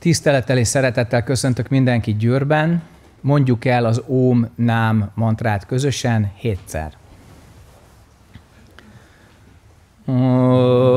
Tisztelettel és szeretettel köszöntök mindenkit Győrben. Mondjuk el az Óm Nám mantrát közösen hétszer. Oh.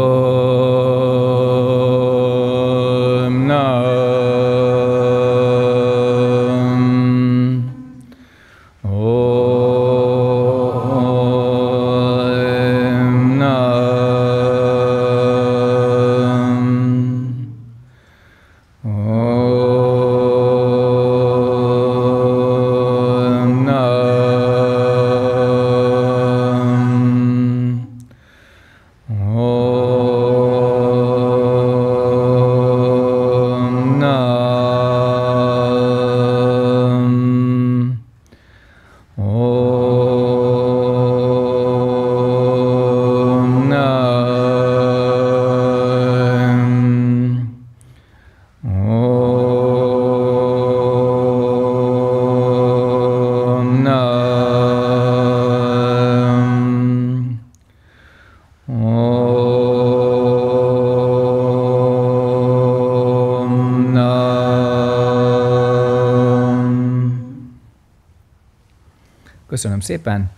Köszönöm szépen.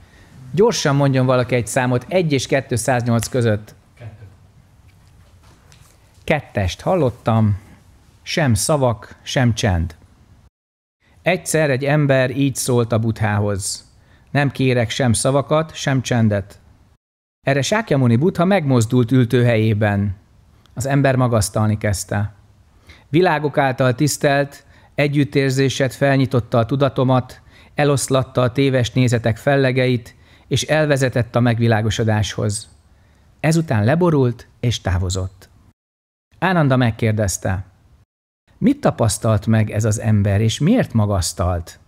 Gyorsan mondjon valaki egy számot, 1 és 208 között. Kettest hallottam, sem szavak, sem csend. Egyszer egy ember így szólt a buthához. Nem kérek sem szavakat, sem csendet. Erre Sákyamuni butha megmozdult ültőhelyében. Az ember magasztalni kezdte. Világok által tisztelt, együttérzésed felnyitotta a tudatomat, eloszlatta a téves nézetek fellegeit, és elvezetett a megvilágosodáshoz. Ezután leborult és távozott. Ánanda megkérdezte, mit tapasztalt meg ez az ember, és miért magasztalt?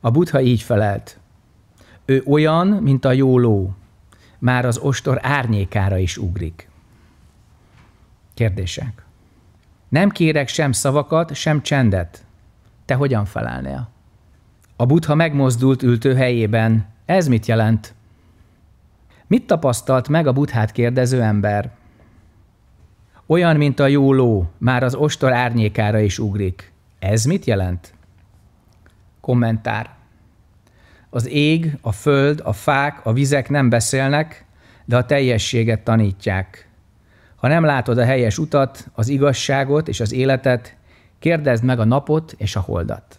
A butha így felelt, ő olyan, mint a jó ló, már az ostor árnyékára is ugrik. Kérdések. Nem kérek sem szavakat, sem csendet. Te hogyan felelnél? A buddha megmozdult ültő helyében. Ez mit jelent? Mit tapasztalt meg a buddhát kérdező ember? Olyan, mint a jó ló, már az ostor árnyékára is ugrik. Ez mit jelent? Kommentár. Az ég, a föld, a fák, a vizek nem beszélnek, de a teljességet tanítják. Ha nem látod a helyes utat, az igazságot és az életet, kérdezd meg a napot és a holdat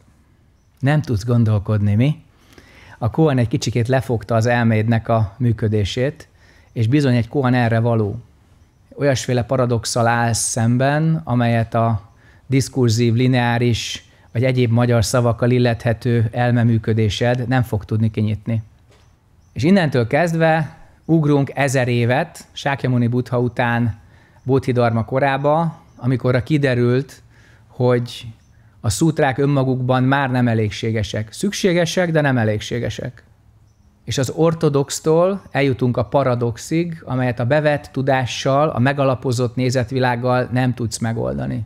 nem tudsz gondolkodni, mi? A Kohan egy kicsikét lefogta az elmédnek a működését, és bizony egy Kohan erre való. Olyasféle paradoxal állsz szemben, amelyet a diskurzív, lineáris, vagy egyéb magyar szavakkal illethető elmeműködésed nem fog tudni kinyitni. És innentől kezdve ugrunk ezer évet, Sákyamuni Buddha után Bóthidarma korába, amikor kiderült, hogy a szútrák önmagukban már nem elégségesek. Szükségesek, de nem elégségesek. És az ortodoxtól eljutunk a paradoxig, amelyet a bevett tudással, a megalapozott nézetvilággal nem tudsz megoldani.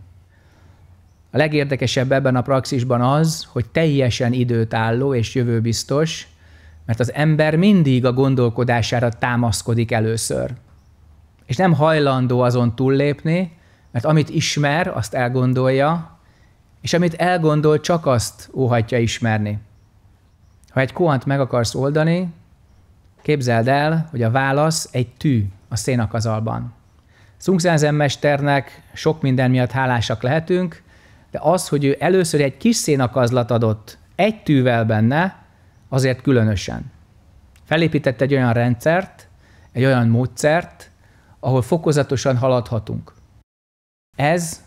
A legérdekesebb ebben a praxisban az, hogy teljesen időtálló és jövőbiztos, mert az ember mindig a gondolkodására támaszkodik először. És nem hajlandó azon túllépni, mert amit ismer, azt elgondolja, és amit elgondol, csak azt óhatja ismerni. Ha egy kohant meg akarsz oldani, képzeld el, hogy a válasz egy tű a szénakazalban. Szungszázen mesternek sok minden miatt hálásak lehetünk, de az, hogy ő először egy kis szénakazlat adott egy tűvel benne, azért különösen. Felépített egy olyan rendszert, egy olyan módszert, ahol fokozatosan haladhatunk. Ez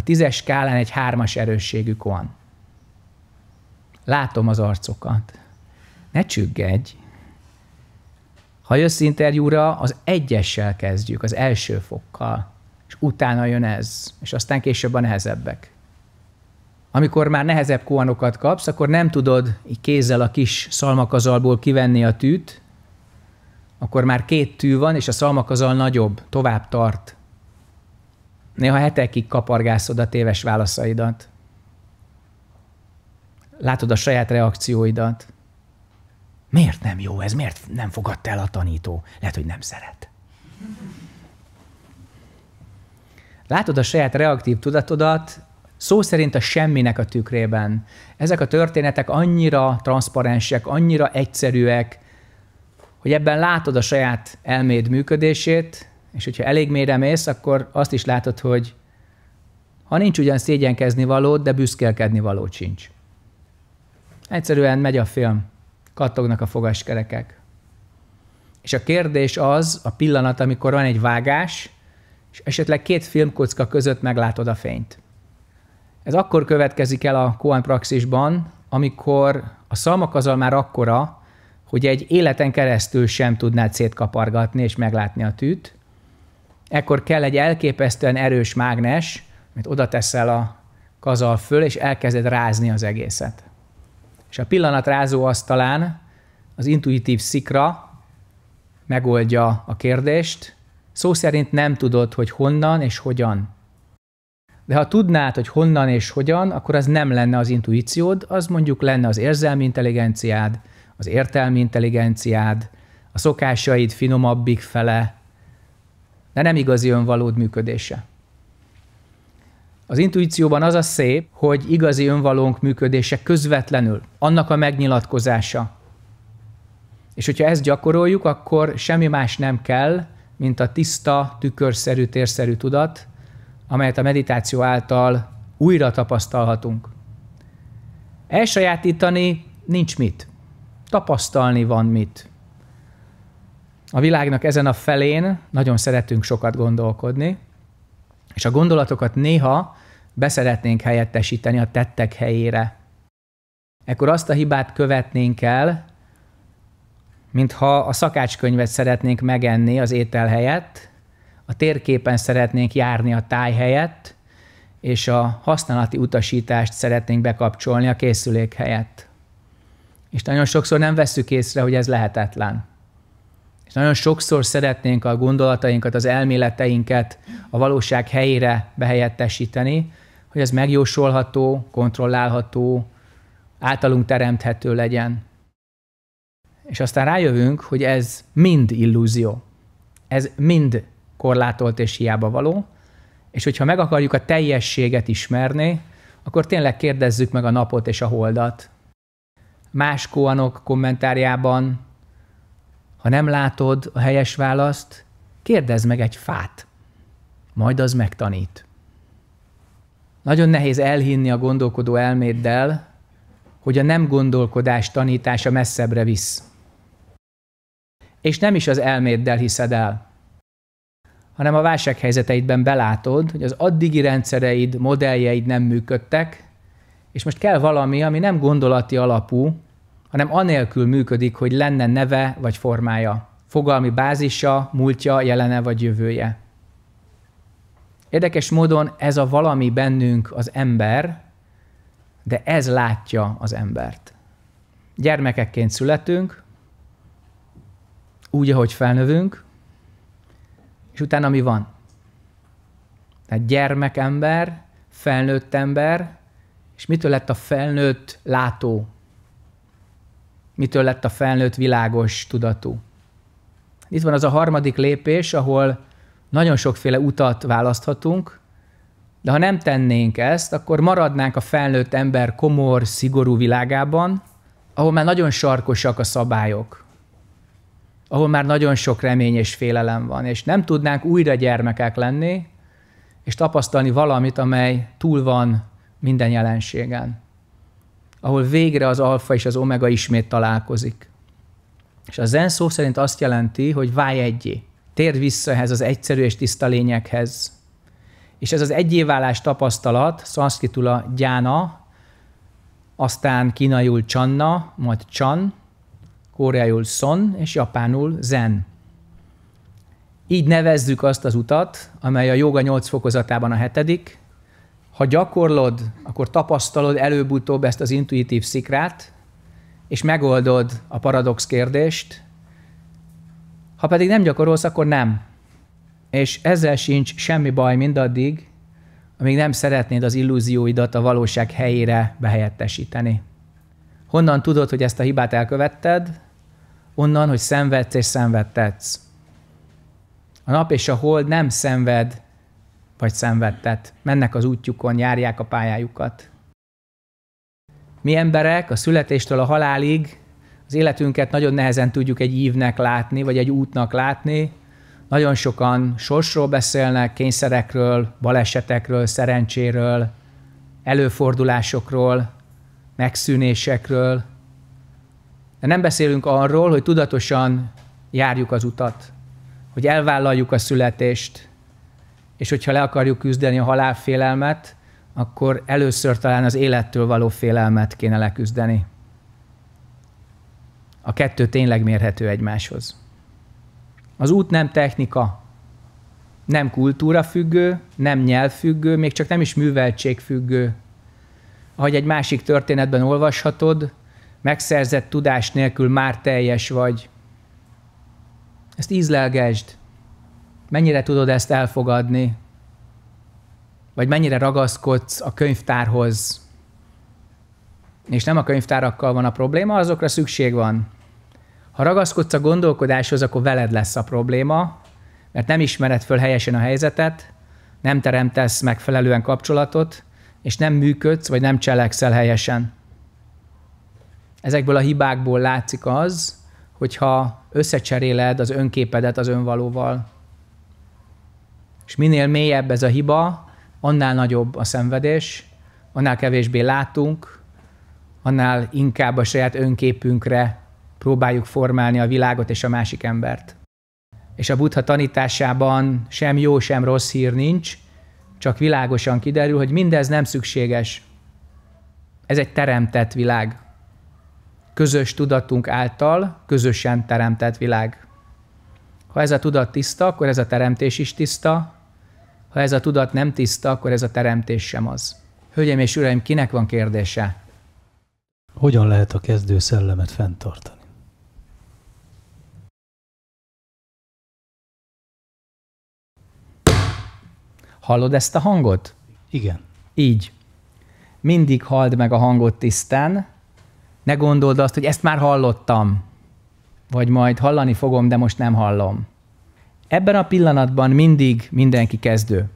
a tízes skálán egy hármas erősségük van. Látom az arcokat. Ne csüggedj. Ha jössz interjúra, az egyessel kezdjük, az első fokkal, és utána jön ez, és aztán később a nehezebbek. Amikor már nehezebb kuanokat kapsz, akkor nem tudod így kézzel a kis szalmakazalból kivenni a tűt, akkor már két tű van, és a szalmakazal nagyobb, tovább tart. Néha hetekig kapargászod a téves válaszaidat. Látod a saját reakcióidat. Miért nem jó ez? Miért nem fogadta el a tanító? Lehet, hogy nem szeret. Látod a saját reaktív tudatodat, szó szerint a semminek a tükrében. Ezek a történetek annyira transzparensek, annyira egyszerűek, hogy ebben látod a saját elméd működését, és hogyha elég mélyre mész, akkor azt is látod, hogy ha nincs ugyan szégyenkezni való, de büszkélkedni való sincs. Egyszerűen megy a film, kattognak a fogaskerekek. És a kérdés az a pillanat, amikor van egy vágás, és esetleg két filmkocka között meglátod a fényt. Ez akkor következik el a Koan praxisban, amikor a szalmakazal már akkora, hogy egy életen keresztül sem tudnád szétkapargatni és meglátni a tűt, Ekkor kell egy elképesztően erős mágnes, amit oda teszel a kazal föl, és elkezded rázni az egészet. És a pillanatrázó asztalán az intuitív szikra megoldja a kérdést, szó szerint nem tudod, hogy honnan és hogyan. De ha tudnád, hogy honnan és hogyan, akkor az nem lenne az intuíciód, az mondjuk lenne az érzelmi intelligenciád, az értelmi intelligenciád, a szokásaid finomabbik fele, de nem igazi önvalód működése. Az intuícióban az a szép, hogy igazi önvalónk működése közvetlenül, annak a megnyilatkozása. És hogyha ezt gyakoroljuk, akkor semmi más nem kell, mint a tiszta, tükörszerű, térszerű tudat, amelyet a meditáció által újra tapasztalhatunk. Elsajátítani nincs mit. Tapasztalni van mit a világnak ezen a felén nagyon szeretünk sokat gondolkodni, és a gondolatokat néha beszeretnénk helyettesíteni a tettek helyére. Ekkor azt a hibát követnénk el, mintha a szakácskönyvet szeretnénk megenni az étel helyett, a térképen szeretnénk járni a táj helyett, és a használati utasítást szeretnénk bekapcsolni a készülék helyett. És nagyon sokszor nem veszük észre, hogy ez lehetetlen. És nagyon sokszor szeretnénk a gondolatainkat, az elméleteinket a valóság helyére behelyettesíteni, hogy ez megjósolható, kontrollálható, általunk teremthető legyen. És aztán rájövünk, hogy ez mind illúzió. Ez mind korlátolt és hiába való, és hogyha meg akarjuk a teljességet ismerni, akkor tényleg kérdezzük meg a napot és a holdat. Más koanok kommentárjában ha nem látod a helyes választ, kérdezd meg egy fát, majd az megtanít. Nagyon nehéz elhinni a gondolkodó elméddel, hogy a nem gondolkodás tanítása messzebbre visz. És nem is az elméddel hiszed el, hanem a válsághelyzeteidben belátod, hogy az addigi rendszereid, modelljeid nem működtek, és most kell valami, ami nem gondolati alapú, hanem anélkül működik, hogy lenne neve vagy formája, fogalmi bázisa, múltja, jelene vagy jövője. Érdekes módon ez a valami bennünk az ember, de ez látja az embert. Gyermekekként születünk, úgy, ahogy felnövünk, és utána mi van? Tehát gyermekember, felnőtt ember, és mitől lett a felnőtt látó mitől lett a felnőtt világos tudatú. Itt van az a harmadik lépés, ahol nagyon sokféle utat választhatunk, de ha nem tennénk ezt, akkor maradnánk a felnőtt ember komor, szigorú világában, ahol már nagyon sarkosak a szabályok, ahol már nagyon sok remény és félelem van, és nem tudnánk újra gyermekek lenni, és tapasztalni valamit, amely túl van minden jelenségen ahol végre az alfa és az omega ismét találkozik. És a zen szó szerint azt jelenti, hogy válj egyé, térd vissza ehhez az egyszerű és tiszta lényekhez. És ez az egyéválás tapasztalat, szanszkitul a gyána, aztán kínaiul csanna, majd csan, koreaiul son, és japánul zen. Így nevezzük azt az utat, amely a joga nyolc fokozatában a hetedik, ha gyakorlod, akkor tapasztalod előbb-utóbb ezt az intuitív szikrát, és megoldod a paradox kérdést. Ha pedig nem gyakorolsz, akkor nem. És ezzel sincs semmi baj mindaddig, amíg nem szeretnéd az illúzióidat a valóság helyére behelyettesíteni. Honnan tudod, hogy ezt a hibát elkövetted? Onnan, hogy szenvedsz és szenvedtetsz. A nap és a hold nem szenved vagy szenvedtet. Mennek az útjukon, járják a pályájukat. Mi emberek a születéstől a halálig az életünket nagyon nehezen tudjuk egy ívnek látni, vagy egy útnak látni. Nagyon sokan sorsról beszélnek, kényszerekről, balesetekről, szerencséről, előfordulásokról, megszűnésekről. De nem beszélünk arról, hogy tudatosan járjuk az utat, hogy elvállaljuk a születést, és hogyha le akarjuk küzdeni a halálfélelmet, akkor először talán az élettől való félelmet kéne leküzdeni. A kettő tényleg mérhető egymáshoz. Az út nem technika, nem kultúra függő, nem nyelv függő, még csak nem is műveltség függő. Ahogy egy másik történetben olvashatod, megszerzett tudás nélkül már teljes vagy. Ezt ízlelgesd, mennyire tudod ezt elfogadni, vagy mennyire ragaszkodsz a könyvtárhoz, és nem a könyvtárakkal van a probléma, azokra szükség van. Ha ragaszkodsz a gondolkodáshoz, akkor veled lesz a probléma, mert nem ismered föl helyesen a helyzetet, nem teremtesz megfelelően kapcsolatot, és nem működsz, vagy nem cselekszel helyesen. Ezekből a hibákból látszik az, hogyha összecseréled az önképedet az önvalóval, és minél mélyebb ez a hiba, annál nagyobb a szenvedés, annál kevésbé látunk, annál inkább a saját önképünkre próbáljuk formálni a világot és a másik embert. És a buddha tanításában sem jó, sem rossz hír nincs, csak világosan kiderül, hogy mindez nem szükséges. Ez egy teremtett világ. Közös tudatunk által közösen teremtett világ. Ha ez a tudat tiszta, akkor ez a teremtés is tiszta, ha ez a tudat nem tiszta, akkor ez a teremtés sem az. Hölgyeim és uraim, kinek van kérdése? Hogyan lehet a kezdő szellemet fenntartani? Hallod ezt a hangot? Igen. Így. Mindig halld meg a hangot tisztán, ne gondold azt, hogy ezt már hallottam, vagy majd hallani fogom, de most nem hallom. Ebben a pillanatban mindig mindenki kezdő.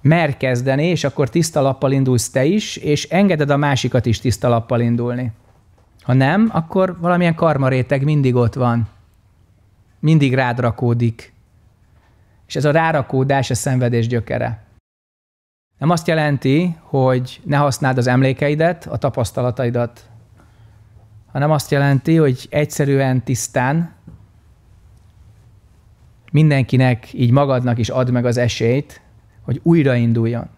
Mer kezdeni, és akkor tiszta lappal indulsz te is, és engeded a másikat is tiszta lappal indulni. Ha nem, akkor valamilyen karmaréteg mindig ott van. Mindig rád rakódik. És ez a rárakódás a szenvedés gyökere. Nem azt jelenti, hogy ne használd az emlékeidet, a tapasztalataidat, hanem azt jelenti, hogy egyszerűen tisztán, mindenkinek, így magadnak is add meg az esélyt, hogy újrainduljon.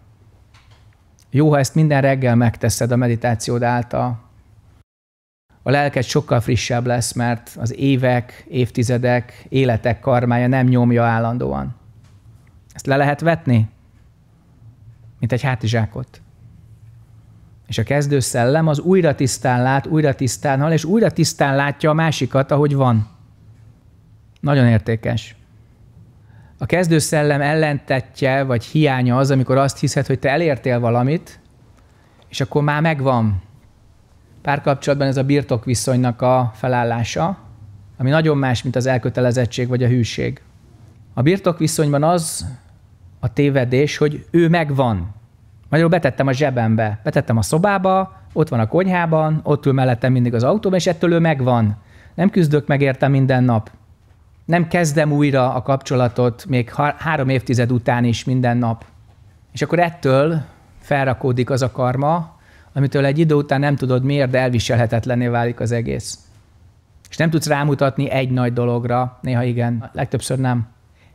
Jó, ha ezt minden reggel megteszed a meditációd által. A lelked sokkal frissebb lesz, mert az évek, évtizedek, életek karmája nem nyomja állandóan. Ezt le lehet vetni, mint egy hátizsákot. És a kezdő szellem az újra tisztán lát, újra tisztán hal, és újra tisztán látja a másikat, ahogy van. Nagyon értékes. A kezdőszellem ellentetje vagy hiánya az, amikor azt hiszed, hogy te elértél valamit, és akkor már megvan. Párkapcsolatban ez a birtokviszonynak a felállása, ami nagyon más, mint az elkötelezettség vagy a hűség. A birtokviszonyban az a tévedés, hogy ő megvan. Magyarul betettem a zsebembe, betettem a szobába, ott van a konyhában, ott ül mellettem mindig az autóban, és ettől ő megvan. Nem küzdök meg érte minden nap nem kezdem újra a kapcsolatot még három évtized után is minden nap. És akkor ettől felrakódik az a karma, amitől egy idő után nem tudod miért, de elviselhetetlené válik az egész. És nem tudsz rámutatni egy nagy dologra, néha igen, legtöbbször nem.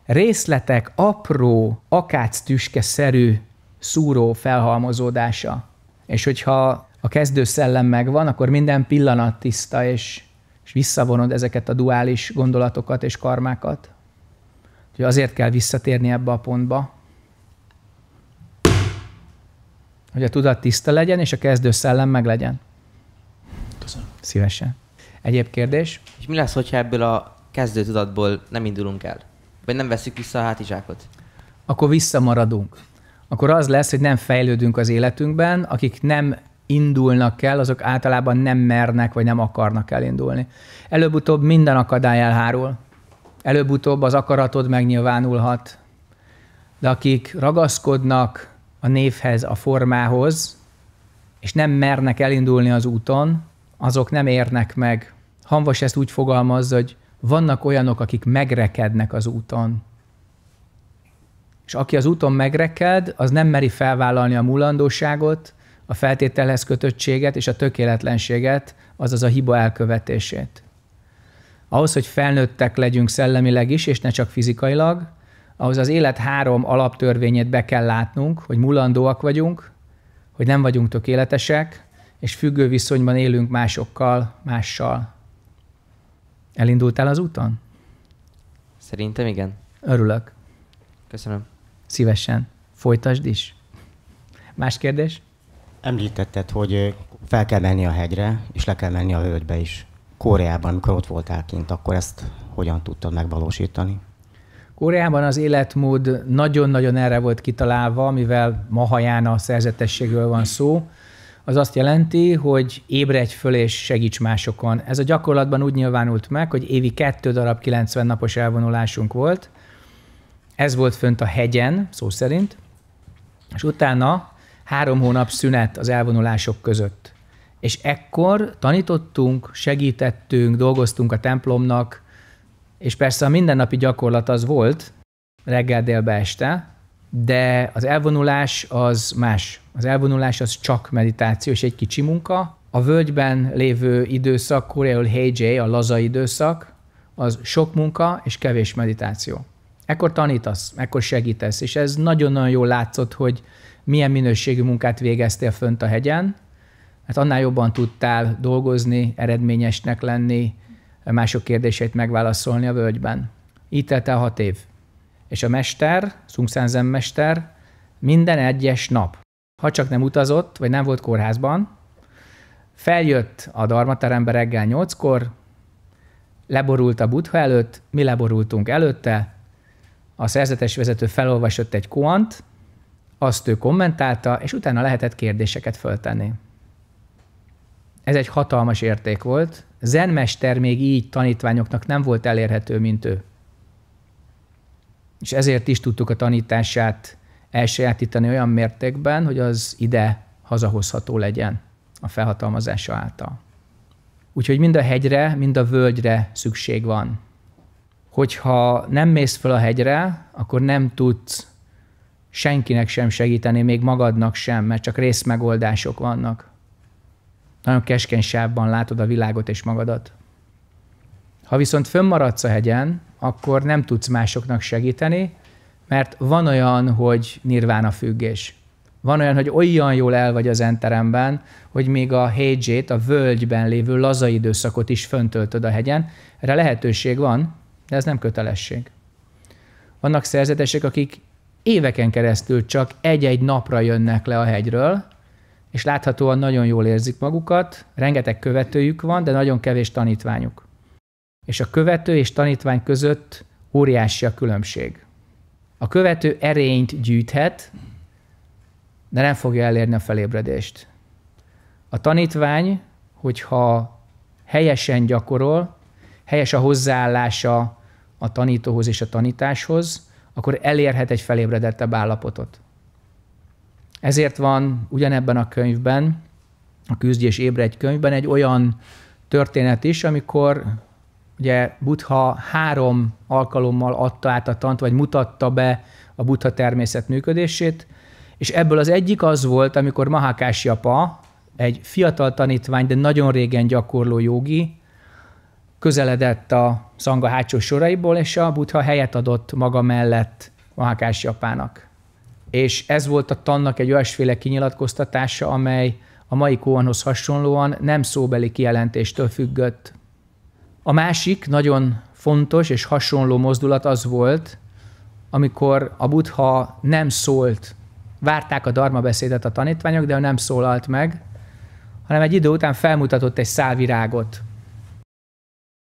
Részletek apró, akáctüske-szerű szúró felhalmozódása. És hogyha a kezdő szellem megvan, akkor minden pillanat tiszta és és visszavonod ezeket a duális gondolatokat és karmákat, hogy azért kell visszatérni ebbe a pontba, hogy a tudat tiszta legyen, és a kezdő szellem meg legyen. Köszönöm. Szívesen. Egyéb kérdés? És mi lesz, hogyha ebből a kezdő tudatból nem indulunk el? Vagy nem veszük vissza a hátizsákot? Akkor visszamaradunk. Akkor az lesz, hogy nem fejlődünk az életünkben, akik nem indulnak el, azok általában nem mernek, vagy nem akarnak elindulni. Előbb-utóbb minden akadály elhárul. Előbb-utóbb az akaratod megnyilvánulhat. De akik ragaszkodnak a névhez, a formához, és nem mernek elindulni az úton, azok nem érnek meg. Hanvas ezt úgy fogalmazza, hogy vannak olyanok, akik megrekednek az úton. És aki az úton megreked, az nem meri felvállalni a mulandóságot, a feltételhez kötöttséget és a tökéletlenséget, azaz a hiba elkövetését. Ahhoz, hogy felnőttek legyünk szellemileg is, és ne csak fizikailag, ahhoz az élet három alaptörvényét be kell látnunk, hogy mulandóak vagyunk, hogy nem vagyunk tökéletesek, és függő viszonyban élünk másokkal, mással. Elindultál az úton? Szerintem igen. Örülök. Köszönöm. Szívesen. Folytasd is. Más kérdés? Említetted, hogy fel kell menni a hegyre, és le kell menni a völgybe is. Koreában, amikor ott voltál kint, akkor ezt hogyan tudtad megvalósítani? Koreában az életmód nagyon-nagyon erre volt kitalálva, mivel Mahaján a szerzetességről van szó, az azt jelenti, hogy ébredj föl és segíts másokon. Ez a gyakorlatban úgy nyilvánult meg, hogy évi kettő darab 90 napos elvonulásunk volt. Ez volt fönt a hegyen, szó szerint, és utána három hónap szünet az elvonulások között. És ekkor tanítottunk, segítettünk, dolgoztunk a templomnak, és persze a mindennapi gyakorlat az volt, reggel, délbe, este, de az elvonulás az más. Az elvonulás az csak meditáció és egy kicsi munka. A völgyben lévő időszak, koreol heijé, a laza időszak, az sok munka és kevés meditáció. Ekkor tanítasz, ekkor segítesz, és ez nagyon-nagyon jól látszott, hogy milyen minőségű munkát végeztél fönt a hegyen, mert hát annál jobban tudtál dolgozni, eredményesnek lenni, mások kérdéseit megválaszolni a völgyben. Így telt el hat év. És a mester, Szungszánzen mester minden egyes nap, ha csak nem utazott, vagy nem volt kórházban, feljött a darmaterembe reggel nyolckor, leborult a butha előtt, mi leborultunk előtte, a szerzetes vezető felolvasott egy kuant, azt ő kommentálta, és utána lehetett kérdéseket föltenni. Ez egy hatalmas érték volt. Zenmester még így tanítványoknak nem volt elérhető, mint ő. És ezért is tudtuk a tanítását elsajátítani olyan mértékben, hogy az ide hazahozható legyen a felhatalmazása által. Úgyhogy mind a hegyre, mind a völgyre szükség van. Hogyha nem mész fel a hegyre, akkor nem tudsz senkinek sem segíteni, még magadnak sem, mert csak részmegoldások vannak. Nagyon keskeny sávban látod a világot és magadat. Ha viszont fönnmaradsz a hegyen, akkor nem tudsz másoknak segíteni, mert van olyan, hogy nirvána függés. Van olyan, hogy olyan jól el vagy az enteremben, hogy még a hégyét, a völgyben lévő laza időszakot is föntöltöd a hegyen. Erre lehetőség van, de ez nem kötelesség. Vannak szerzetesek, akik éveken keresztül csak egy-egy napra jönnek le a hegyről, és láthatóan nagyon jól érzik magukat, rengeteg követőjük van, de nagyon kevés tanítványuk. És a követő és tanítvány között óriási a különbség. A követő erényt gyűjthet, de nem fogja elérni a felébredést. A tanítvány, hogyha helyesen gyakorol, helyes a hozzáállása a tanítóhoz és a tanításhoz, akkor elérhet egy felébredettebb állapotot. Ezért van ugyanebben a könyvben, a Küzdés ébredj könyvben egy olyan történet is, amikor ugye Buddha három alkalommal adta át a tant, vagy mutatta be a Buddha természet működését, és ebből az egyik az volt, amikor Mahakás Japa, egy fiatal tanítvány, de nagyon régen gyakorló jogi, közeledett a szanga hátsó soraiból, és a buddha helyet adott maga mellett Mahakás Japának. És ez volt a tannak egy olyasféle kinyilatkoztatása, amely a mai Kóanhoz hasonlóan nem szóbeli kijelentéstől függött. A másik nagyon fontos és hasonló mozdulat az volt, amikor a buddha nem szólt, várták a dharma beszédet a tanítványok, de ő nem szólalt meg, hanem egy idő után felmutatott egy szálvirágot,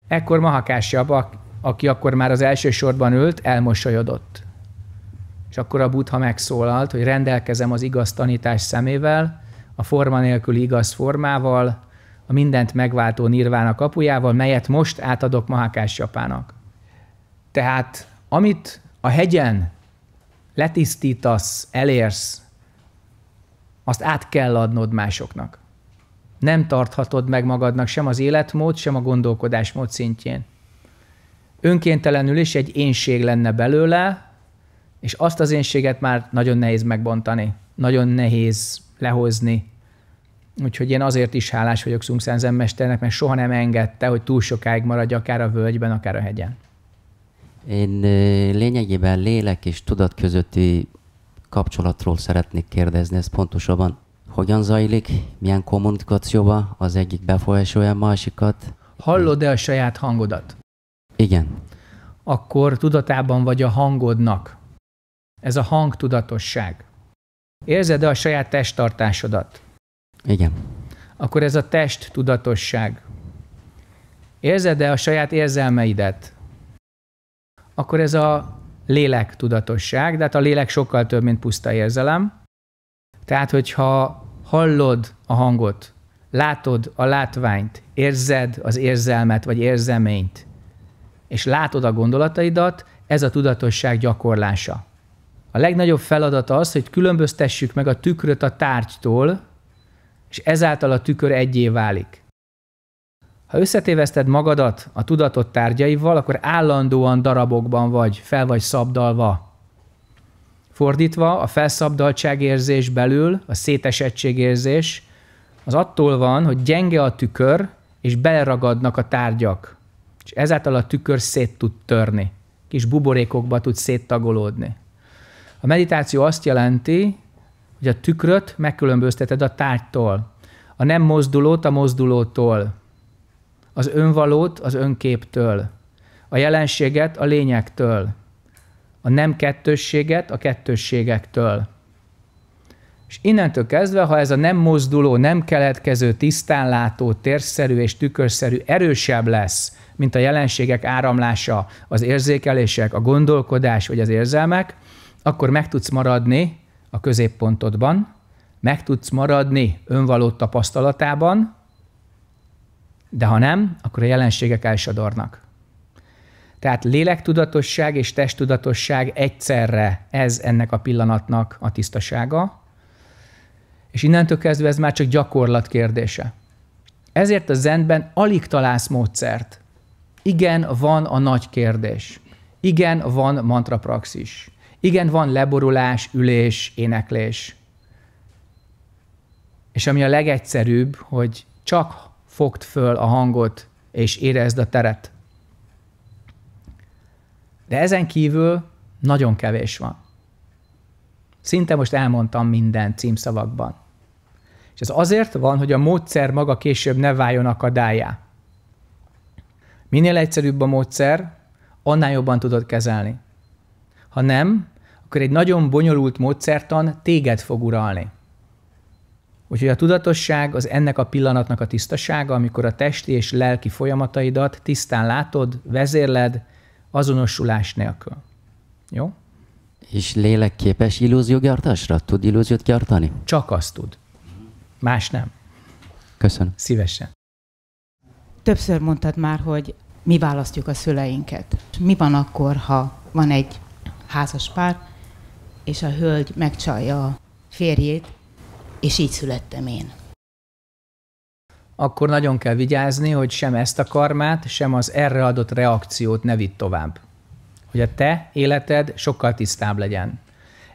Ekkor Mahakás Jaba, aki akkor már az első sorban ült, elmosolyodott. És akkor a Buddha megszólalt, hogy rendelkezem az igaz tanítás szemével, a forma nélküli igaz formával, a mindent megváltó nirvána kapujával, melyet most átadok Mahakás Japának. Tehát amit a hegyen letisztítasz, elérsz, azt át kell adnod másoknak nem tarthatod meg magadnak sem az életmód, sem a gondolkodásmód szintjén. Önkéntelenül is egy énség lenne belőle, és azt az énséget már nagyon nehéz megbontani, nagyon nehéz lehozni. Úgyhogy én azért is hálás vagyok Szungszán zenmesternek, mert soha nem engedte, hogy túl sokáig maradj akár a völgyben, akár a hegyen. Én lényegében lélek és tudat közötti kapcsolatról szeretnék kérdezni, ez pontosabban hogyan zajlik, milyen kommunikációban az egyik befolyásolja a másikat. Hallod-e a saját hangodat? Igen. Akkor tudatában vagy a hangodnak. Ez a hangtudatosság. Érzed-e a saját testtartásodat? Igen. Akkor ez a test tudatosság. Érzed-e a saját érzelmeidet? Akkor ez a lélek tudatosság, de hát a lélek sokkal több, mint puszta érzelem. Tehát, hogyha hallod a hangot, látod a látványt, érzed az érzelmet vagy érzeményt, és látod a gondolataidat, ez a tudatosság gyakorlása. A legnagyobb feladat az, hogy különböztessük meg a tükröt a tárgytól, és ezáltal a tükör egyé válik. Ha összetéveszted magadat a tudatot tárgyaival, akkor állandóan darabokban vagy, fel vagy szabdalva. Fordítva, a felszabdaltságérzés belül a szétesettségérzés az attól van, hogy gyenge a tükör, és beleragadnak a tárgyak. És ezáltal a tükör szét tud törni. Kis buborékokba tud széttagolódni. A meditáció azt jelenti, hogy a tükröt megkülönbözteted a tárgytól, a nem mozdulót a mozdulótól, az önvalót az önképtől, a jelenséget a lényektől a nem kettősséget a kettősségektől. És innentől kezdve, ha ez a nem mozduló, nem keletkező, tisztánlátó, térszerű és tükörszerű erősebb lesz, mint a jelenségek áramlása, az érzékelések, a gondolkodás vagy az érzelmek, akkor meg tudsz maradni a középpontodban, meg tudsz maradni önvaló tapasztalatában, de ha nem, akkor a jelenségek elsadornak. Tehát lélektudatosság és testtudatosság egyszerre ez ennek a pillanatnak a tisztasága, és innentől kezdve ez már csak gyakorlat kérdése. Ezért a zenben alig találsz módszert. Igen, van a nagy kérdés. Igen, van mantrapraxis. Igen, van leborulás, ülés, éneklés. És ami a legegyszerűbb, hogy csak fogd föl a hangot, és érezd a teret. De ezen kívül nagyon kevés van. Szinte most elmondtam minden címszavakban. És ez azért van, hogy a módszer maga később ne váljon akadályá. Minél egyszerűbb a módszer, annál jobban tudod kezelni. Ha nem, akkor egy nagyon bonyolult módszertan téged fog uralni. Úgyhogy a tudatosság az ennek a pillanatnak a tisztasága, amikor a testi és lelki folyamataidat tisztán látod, vezérled, azonosulás nélkül. Jó? És lélek képes illúziógyártásra? Tud illúziót gyártani? Csak azt tud. Más nem. Köszönöm. Szívesen. Többször mondtad már, hogy mi választjuk a szüleinket. Mi van akkor, ha van egy házas pár, és a hölgy megcsalja a férjét, és így születtem én akkor nagyon kell vigyázni, hogy sem ezt a karmát, sem az erre adott reakciót ne vidd tovább. Hogy a te életed sokkal tisztább legyen.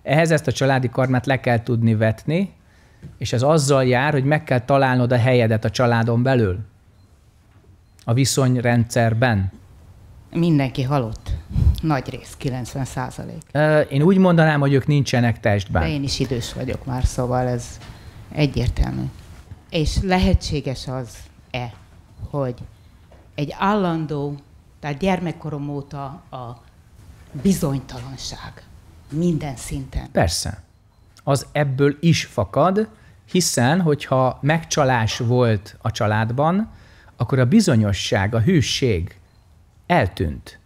Ehhez ezt a családi karmát le kell tudni vetni, és ez azzal jár, hogy meg kell találnod a helyedet a családon belül, a viszonyrendszerben. Mindenki halott. Nagy rész, 90 százalék. Én úgy mondanám, hogy ők nincsenek testben. De én is idős vagyok már, szóval ez egyértelmű. És lehetséges az-e, hogy egy állandó, tehát gyermekkorom óta a bizonytalanság minden szinten. Persze. Az ebből is fakad, hiszen, hogyha megcsalás volt a családban, akkor a bizonyosság, a hűség eltűnt.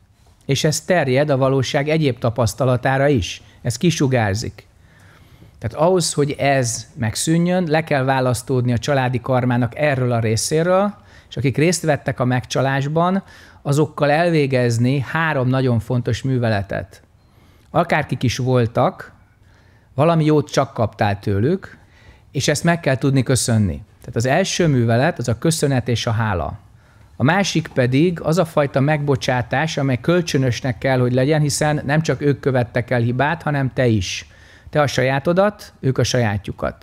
És ez terjed a valóság egyéb tapasztalatára is. Ez kisugárzik. Tehát ahhoz, hogy ez megszűnjön, le kell választódni a családi karmának erről a részéről, és akik részt vettek a megcsalásban, azokkal elvégezni három nagyon fontos műveletet. Akárkik is voltak, valami jót csak kaptál tőlük, és ezt meg kell tudni köszönni. Tehát az első művelet az a köszönet és a hála. A másik pedig az a fajta megbocsátás, amely kölcsönösnek kell, hogy legyen, hiszen nem csak ők követtek el hibát, hanem te is. Te a sajátodat, ők a sajátjukat.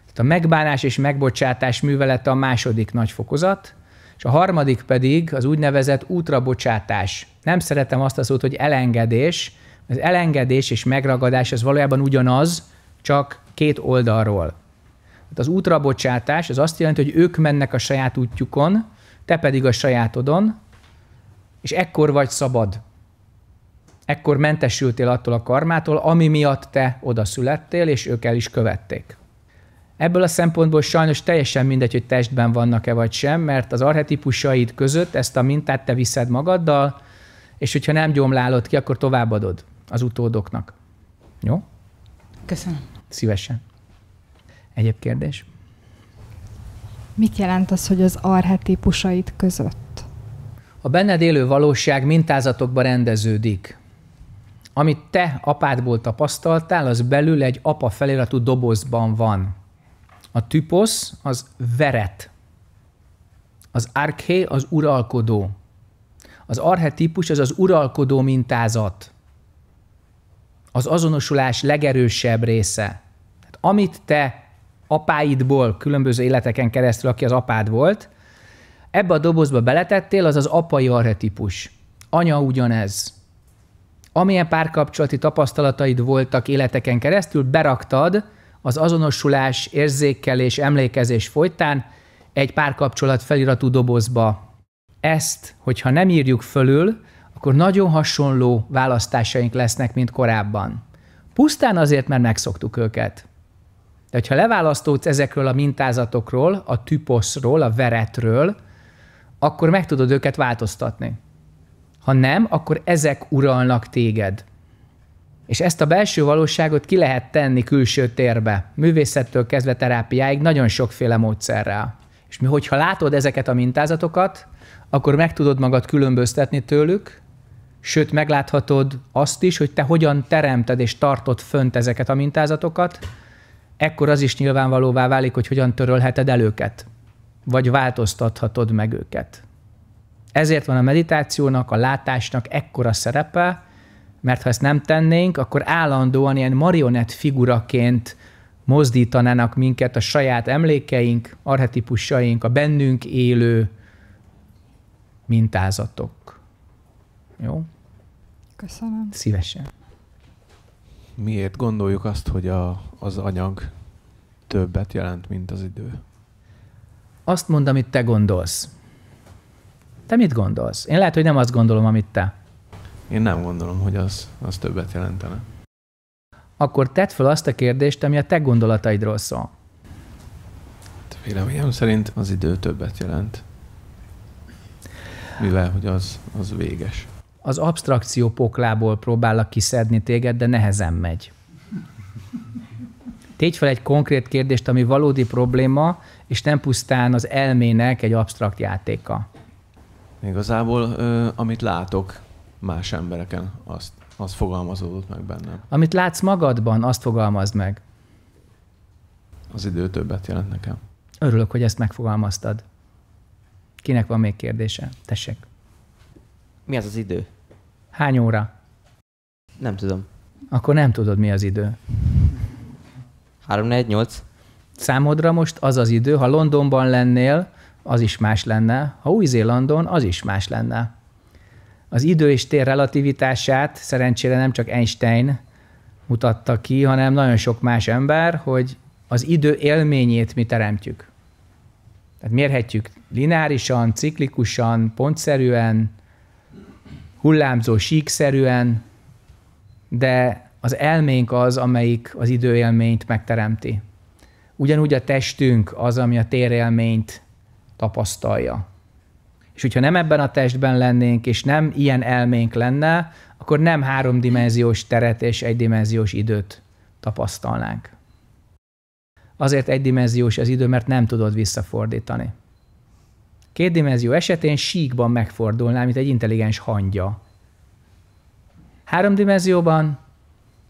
Tehát a megbánás és megbocsátás művelete a második nagy fokozat, és a harmadik pedig az úgynevezett útrabocsátás. Nem szeretem azt a szót, hogy elengedés. Az elengedés és megragadás az valójában ugyanaz, csak két oldalról. Hát az útrabocsátás az azt jelenti, hogy ők mennek a saját útjukon, te pedig a sajátodon, és ekkor vagy szabad ekkor mentesültél attól a karmától, ami miatt te oda születtél, és ők el is követték. Ebből a szempontból sajnos teljesen mindegy, hogy testben vannak-e vagy sem, mert az arhetipusaid között ezt a mintát te viszed magaddal, és hogyha nem gyomlálod ki, akkor továbbadod az utódoknak. Jó? Köszönöm. Szívesen. Egyéb kérdés? Mit jelent az, hogy az arhetipusaid között? A benned élő valóság mintázatokba rendeződik amit te apádból tapasztaltál, az belül egy apa feliratú dobozban van. A tüposz az veret. Az arché az uralkodó. Az arhetípus az az uralkodó mintázat. Az azonosulás legerősebb része. Tehát amit te apáidból, különböző életeken keresztül, aki az apád volt, ebbe a dobozba beletettél, az az apai arhetípus. Anya ugyanez amilyen párkapcsolati tapasztalataid voltak életeken keresztül, beraktad az azonosulás, érzékelés, emlékezés folytán egy párkapcsolat feliratú dobozba. Ezt, hogyha nem írjuk fölül, akkor nagyon hasonló választásaink lesznek, mint korábban. Pusztán azért, mert megszoktuk őket. De ha leválasztódsz ezekről a mintázatokról, a tüposzról, a veretről, akkor meg tudod őket változtatni. Ha nem, akkor ezek uralnak téged. És ezt a belső valóságot ki lehet tenni külső térbe, művészettől kezdve terápiáig, nagyon sokféle módszerrel. És mi, hogyha látod ezeket a mintázatokat, akkor meg tudod magad különböztetni tőlük, sőt megláthatod azt is, hogy te hogyan teremted és tartod fönt ezeket a mintázatokat, ekkor az is nyilvánvalóvá válik, hogy hogyan törölheted el őket, vagy változtathatod meg őket. Ezért van a meditációnak, a látásnak ekkora szerepe, mert ha ezt nem tennénk, akkor állandóan ilyen marionett figuraként mozdítanának minket a saját emlékeink, arhetipusaink, a bennünk élő mintázatok. Jó? Köszönöm. Szívesen. Miért gondoljuk azt, hogy a, az anyag többet jelent, mint az idő? Azt mondom, amit te gondolsz. Te mit gondolsz? Én lehet, hogy nem azt gondolom, amit te. Én nem gondolom, hogy az, az többet jelentene. Akkor tedd fel azt a kérdést, ami a te gondolataidról szól. Hát véleményem szerint az idő többet jelent, mivel hogy az, az véges. Az abstrakció poklából próbálok kiszedni téged, de nehezen megy. Tégy fel egy konkrét kérdést, ami valódi probléma, és nem pusztán az elmének egy abstrakt játéka. Igazából, ö, amit látok más embereken, azt, azt fogalmazódott meg bennem. Amit látsz magadban, azt fogalmazd meg. Az idő többet jelent nekem. Örülök, hogy ezt megfogalmaztad. Kinek van még kérdése? Tessék. Mi az az idő? Hány óra? Nem tudom. Akkor nem tudod, mi az idő. 3 4 8. Számodra most az az idő, ha Londonban lennél, az is más lenne, ha Új-Zélandon, az is más lenne. Az idő és tér relativitását szerencsére nem csak Einstein mutatta ki, hanem nagyon sok más ember, hogy az idő élményét mi teremtjük. Tehát mérhetjük lineárisan, ciklikusan, pontszerűen, hullámzó síkszerűen, de az elménk az, amelyik az időélményt megteremti. Ugyanúgy a testünk az, ami a térélményt tapasztalja. És hogyha nem ebben a testben lennénk, és nem ilyen elménk lenne, akkor nem háromdimenziós teret és egydimenziós időt tapasztalnánk. Azért egydimenziós az idő, mert nem tudod visszafordítani. Kétdimenzió esetén síkban megfordulnál, mint egy intelligens hangya. Háromdimenzióban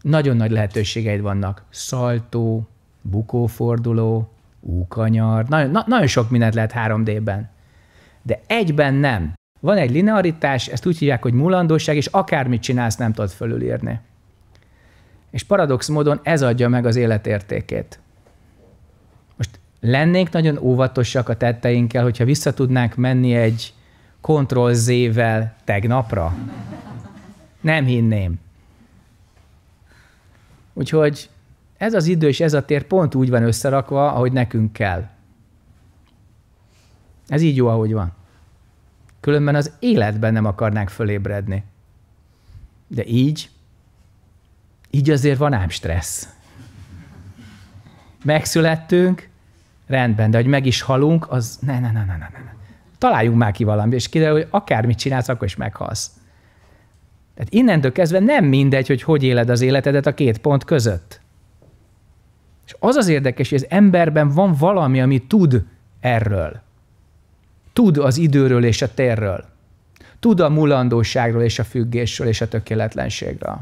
nagyon nagy lehetőségeid vannak. Szaltó, bukóforduló, úkanyar, nagyon, na, nagyon sok mindent lehet 3D-ben. De egyben nem. Van egy linearitás, ezt úgy hívják, hogy mulandóság, és akármit csinálsz, nem tudod fölülírni. És paradox módon ez adja meg az életértékét. Most lennénk nagyon óvatosak a tetteinkkel, hogyha visszatudnánk menni egy Ctrl Z-vel tegnapra? Nem hinném. Úgyhogy ez az idő és ez a tér pont úgy van összerakva, ahogy nekünk kell. Ez így jó, ahogy van. Különben az életben nem akarnánk fölébredni. De így, így azért van ám stressz. Megszülettünk, rendben, de hogy meg is halunk, az ne, ne, ne, ne, ne, ne. Találjunk már ki valamit, és kiderül, hogy akármit csinálsz, akkor is meghalsz. Tehát innentől kezdve nem mindegy, hogy hogy éled az életedet a két pont között. És az az érdekes, hogy az emberben van valami, ami tud erről. Tud az időről és a térről. Tud a mulandóságról és a függésről és a tökéletlenségről.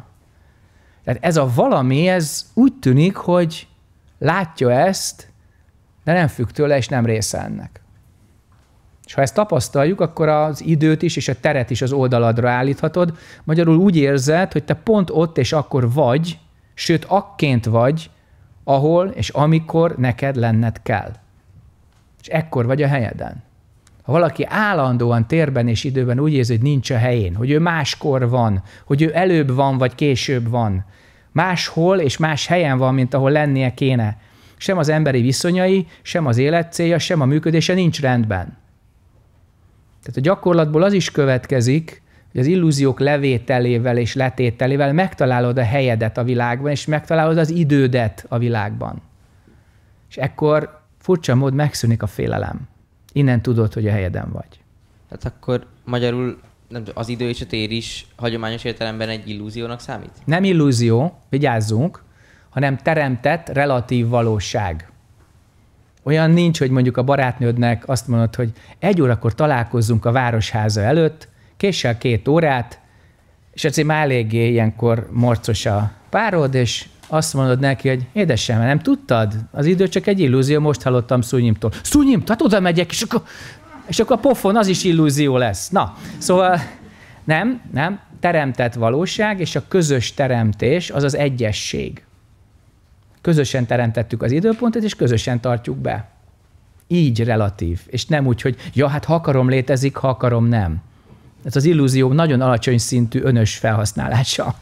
Tehát ez a valami, ez úgy tűnik, hogy látja ezt, de nem függ tőle, és nem része ennek. És ha ezt tapasztaljuk, akkor az időt is és a teret is az oldaladra állíthatod. Magyarul úgy érzed, hogy te pont ott és akkor vagy, sőt, akként vagy, ahol és amikor neked lenned kell. És ekkor vagy a helyeden. Ha valaki állandóan térben és időben úgy érzi, hogy nincs a helyén, hogy ő máskor van, hogy ő előbb van, vagy később van, máshol és más helyen van, mint ahol lennie kéne, sem az emberi viszonyai, sem az élet célja, sem a működése nincs rendben. Tehát a gyakorlatból az is következik, hogy az illúziók levételével és letételével megtalálod a helyedet a világban, és megtalálod az idődet a világban. És ekkor furcsa mód megszűnik a félelem. Innen tudod, hogy a helyeden vagy. Hát akkor magyarul nem az idő és a tér is hagyományos értelemben egy illúziónak számít? Nem illúzió, vigyázzunk, hanem teremtett relatív valóság. Olyan nincs, hogy mondjuk a barátnődnek azt mondod, hogy egy órakor találkozzunk a városháza előtt, késsel két órát, és azért már eléggé ilyenkor morcos a párod, és azt mondod neki, hogy édesem, nem tudtad? Az idő csak egy illúzió, most hallottam Szúnyimtól. Szúnyim, tehát oda megyek, és akkor, és akkor a pofon az is illúzió lesz. Na, szóval nem, nem, teremtett valóság, és a közös teremtés az az egyesség. Közösen teremtettük az időpontot, és közösen tartjuk be. Így relatív, és nem úgy, hogy ja, hát ha akarom létezik, ha akarom nem. Ez az illúzió nagyon alacsony szintű önös felhasználása.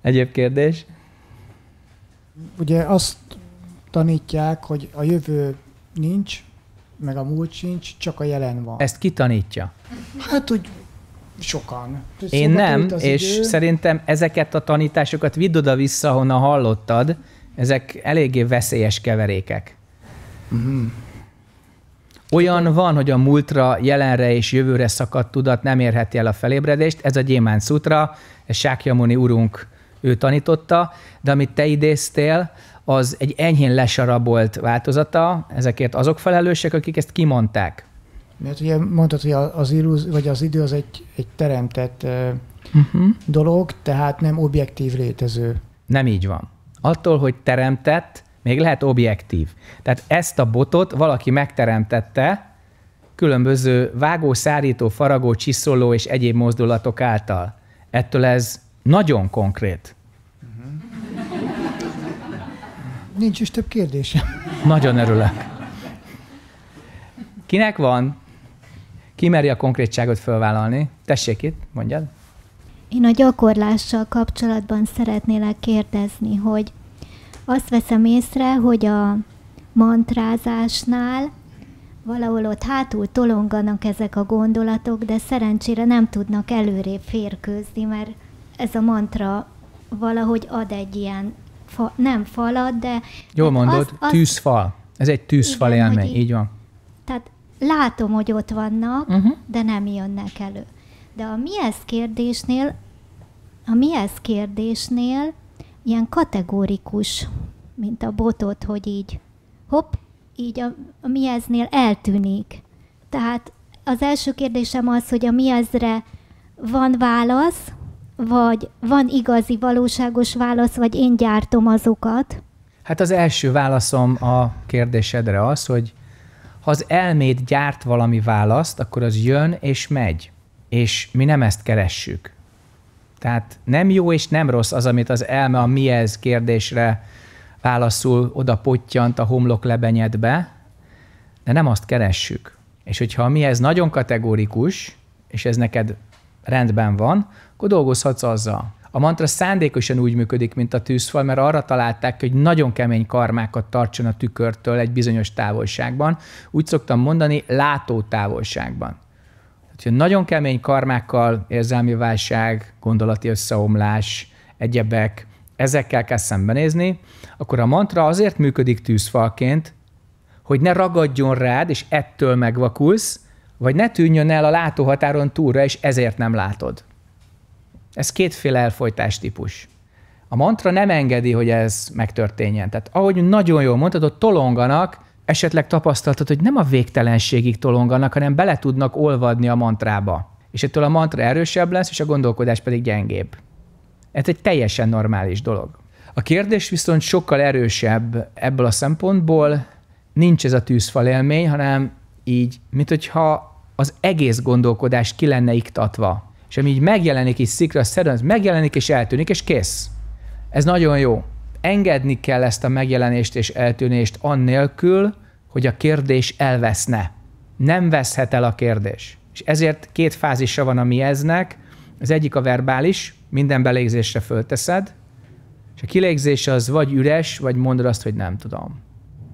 Egyéb kérdés? Ugye azt tanítják, hogy a jövő nincs, meg a múlt sincs, csak a jelen van. Ezt ki tanítja? Hát úgy sokan. Szóval Én nem, és idő. szerintem ezeket a tanításokat vidd oda-vissza, honnan hallottad, ezek eléggé veszélyes keverékek. Uh-huh. Olyan van, hogy a múltra, jelenre és jövőre szakadt tudat nem érheti el a felébredést, ez a Gyémán Szutra, ez Sákyamuni úrunk ő tanította, de amit te idéztél, az egy enyhén lesarabolt változata, ezekért azok felelősek, akik ezt kimondták. Mert ugye mondtad, hogy az, illúz, vagy az idő az egy, egy teremtett uh-huh. dolog, tehát nem objektív létező. Nem így van. Attól, hogy teremtett, még lehet objektív. Tehát ezt a botot valaki megteremtette különböző vágó, szárító, faragó, csiszoló és egyéb mozdulatok által. Ettől ez nagyon konkrét. Nincs is több kérdésem. Nagyon örülök. Kinek van? Ki meri a konkrétságot fölvállalni? Tessék itt, mondjad. Én a gyakorlással kapcsolatban szeretnélek kérdezni, hogy azt veszem észre, hogy a mantrázásnál valahol ott hátul tolonganak ezek a gondolatok, de szerencsére nem tudnak előrébb férkőzni, mert ez a mantra valahogy ad egy ilyen, fa, nem falat, de... Jól hát mondod, az, az, tűzfal. Ez egy tűzfal igen, élmény, így, így van. Tehát látom, hogy ott vannak, uh-huh. de nem jönnek elő. De a mi ez kérdésnél, a mi ez kérdésnél ilyen kategórikus, mint a botot, hogy így hopp, így a, a mieznél eltűnik. Tehát az első kérdésem az, hogy a miezre van válasz, vagy van igazi, valóságos válasz, vagy én gyártom azokat? Hát az első válaszom a kérdésedre az, hogy ha az elméd gyárt valami választ, akkor az jön és megy. És mi nem ezt keressük. Tehát nem jó és nem rossz az, amit az elme a mi ez kérdésre válaszul, oda pottyant a homlok lebenyedbe, de nem azt keressük. És hogyha a mi ez nagyon kategórikus, és ez neked rendben van, akkor dolgozhatsz azzal. A mantra szándékosan úgy működik, mint a tűzfal, mert arra találták, hogy nagyon kemény karmákat tartson a tükörtől egy bizonyos távolságban. Úgy szoktam mondani, látó távolságban. Tehát, nagyon kemény karmákkal, érzelmi válság, gondolati összeomlás, egyebek, ezekkel kell szembenézni, akkor a mantra azért működik tűzfalként, hogy ne ragadjon rád, és ettől megvakulsz, vagy ne tűnjön el a látóhatáron túlra, és ezért nem látod. Ez kétféle elfolytás típus. A mantra nem engedi, hogy ez megtörténjen. Tehát ahogy nagyon jól mondtad, ott tolonganak, esetleg tapasztaltad, hogy nem a végtelenségig tolonganak, hanem bele tudnak olvadni a mantrába. És ettől a mantra erősebb lesz, és a gondolkodás pedig gyengébb. Ez egy teljesen normális dolog. A kérdés viszont sokkal erősebb ebből a szempontból, nincs ez a tűzfal élmény, hanem így, mint hogyha az egész gondolkodás ki lenne iktatva. És ami így megjelenik, így szikra, szerint megjelenik és eltűnik, és kész. Ez nagyon jó engedni kell ezt a megjelenést és eltűnést annélkül, hogy a kérdés elveszne. Nem veszhet el a kérdés. És ezért két fázisa van a mi eznek. Az egyik a verbális, minden belégzésre fölteszed, és a kilégzés az vagy üres, vagy mondod azt, hogy nem tudom.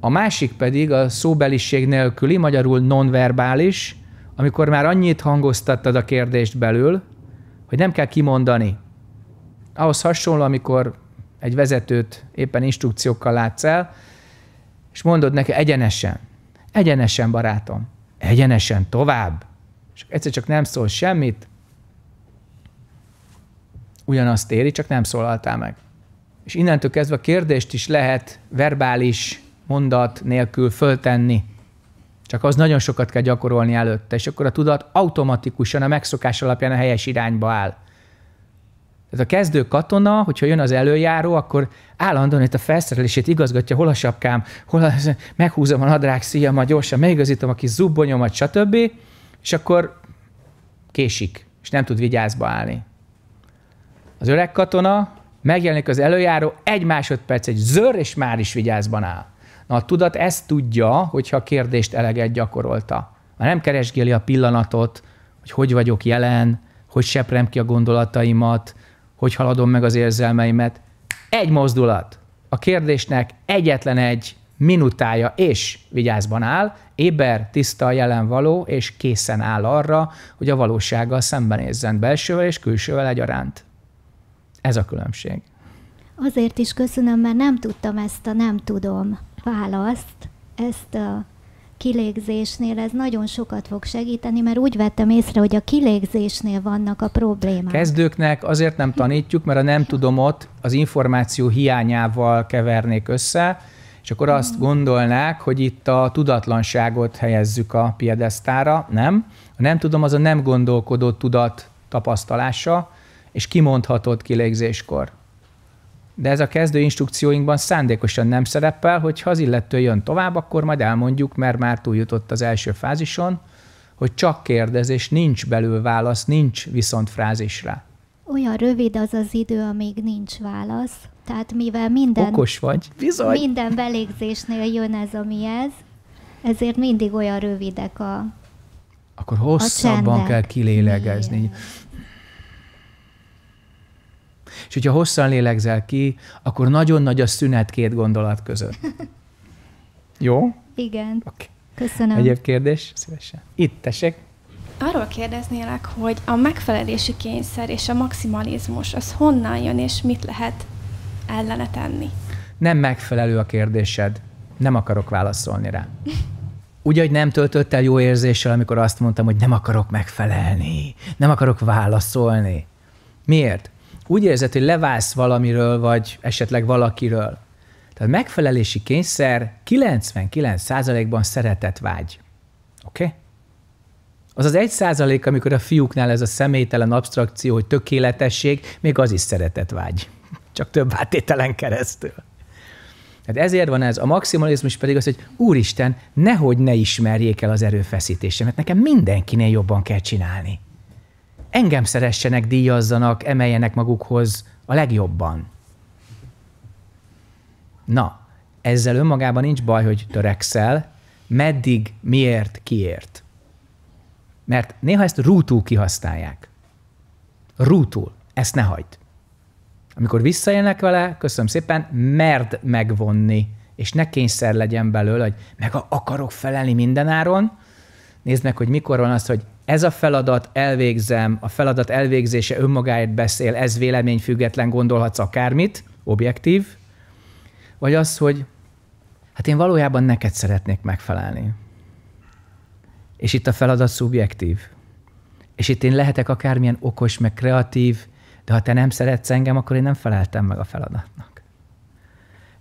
A másik pedig a szóbeliség nélküli, magyarul nonverbális, amikor már annyit hangoztattad a kérdést belül, hogy nem kell kimondani. Ahhoz hasonló, amikor egy vezetőt éppen instrukciókkal látsz el, és mondod neki egyenesen, egyenesen barátom, egyenesen tovább, és egyszer csak nem szól semmit, ugyanazt éri, csak nem szólaltál meg. És innentől kezdve a kérdést is lehet verbális mondat nélkül föltenni, csak az nagyon sokat kell gyakorolni előtte, és akkor a tudat automatikusan a megszokás alapján a helyes irányba áll. Tehát a kezdő katona, hogyha jön az előjáró, akkor állandóan itt a felszerelését igazgatja, hol a sapkám, hol a, meghúzom a nadrág szíjamat, gyorsan, megigazítom a kis zubbonyomat, stb. És akkor késik, és nem tud vigyázba állni. Az öreg katona, megjelenik az előjáró, egy másodperc, egy zör, és már is vigyázban áll. Na a tudat ezt tudja, hogyha a kérdést eleget gyakorolta. Már nem keresgéli a pillanatot, hogy hogy vagyok jelen, hogy seprem ki a gondolataimat, hogy haladom meg az érzelmeimet. Egy mozdulat. A kérdésnek egyetlen egy minutája és vigyázban áll, éber, tiszta, jelen való, és készen áll arra, hogy a valósággal szembenézzen belsővel és külsővel egyaránt. Ez a különbség. Azért is köszönöm, mert nem tudtam ezt a nem tudom választ, ezt a kilégzésnél ez nagyon sokat fog segíteni, mert úgy vettem észre, hogy a kilégzésnél vannak a problémák. Kezdőknek azért nem tanítjuk, mert a nem ott az információ hiányával kevernék össze, és akkor azt gondolnák, hogy itt a tudatlanságot helyezzük a piedesztára, nem? A nem tudom, az a nem gondolkodó tudat tapasztalása, és kimondhatott kilégzéskor de ez a kezdő instrukcióinkban szándékosan nem szerepel, hogy ha az illető jön tovább, akkor majd elmondjuk, mert már túljutott az első fázison, hogy csak kérdezés, nincs belül válasz, nincs viszont frázisra. Olyan rövid az az idő, amíg nincs válasz. Tehát mivel minden... Okos vagy, bizony. Minden belégzésnél jön ez, ami ez, ezért mindig olyan rövidek a, akkor hosszabban kell kilélegezni. Igen. És hogyha hosszan lélegzel ki, akkor nagyon nagy a szünet két gondolat között. Jó? Igen. Okay. Köszönöm. Egyéb kérdés? Szívesen. Itt, tessék. Arról kérdeznélek, hogy a megfelelési kényszer és a maximalizmus, az honnan jön, és mit lehet ellene tenni? Nem megfelelő a kérdésed. Nem akarok válaszolni rá. Úgy, hogy nem töltött el jó érzéssel, amikor azt mondtam, hogy nem akarok megfelelni, nem akarok válaszolni. Miért? úgy érzed, hogy leválsz valamiről, vagy esetleg valakiről. Tehát megfelelési kényszer 99%-ban szeretet vágy. Oké? Okay? Az az egy százalék, amikor a fiúknál ez a személytelen abstrakció, hogy tökéletesség, még az is szeretet vágy. Csak több áttételen keresztül. Hát ezért van ez. A maximalizmus pedig az, hogy úristen, nehogy ne ismerjék el az erőfeszítésemet, nekem mindenkinél jobban kell csinálni engem szeressenek, díjazzanak, emeljenek magukhoz a legjobban. Na, ezzel önmagában nincs baj, hogy törekszel, meddig, miért, kiért. Mert néha ezt rútul kihasználják. Rútul. Ezt ne hagyd. Amikor visszajönnek vele, köszönöm szépen, merd megvonni, és ne kényszer legyen belőle, hogy meg akarok felelni mindenáron. Nézd meg, hogy mikor van az, hogy ez a feladat elvégzem, a feladat elvégzése önmagáért beszél, ez véleményfüggetlen, gondolhatsz akármit, objektív, vagy az, hogy hát én valójában neked szeretnék megfelelni. És itt a feladat szubjektív. És itt én lehetek akármilyen okos, meg kreatív, de ha te nem szeretsz engem, akkor én nem feleltem meg a feladatnak.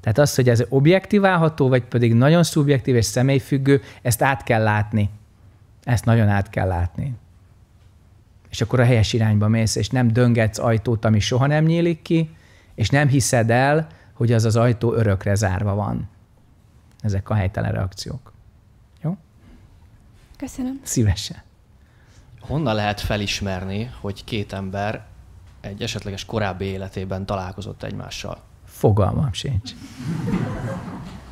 Tehát az, hogy ez objektíválható, vagy pedig nagyon szubjektív és személyfüggő, ezt át kell látni. Ezt nagyon át kell látni. És akkor a helyes irányba mész, és nem döngetsz ajtót, ami soha nem nyílik ki, és nem hiszed el, hogy az az ajtó örökre zárva van. Ezek a helytelen reakciók. Jó? Köszönöm. Szívesen. Honnan lehet felismerni, hogy két ember egy esetleges korábbi életében találkozott egymással? Fogalmam sincs.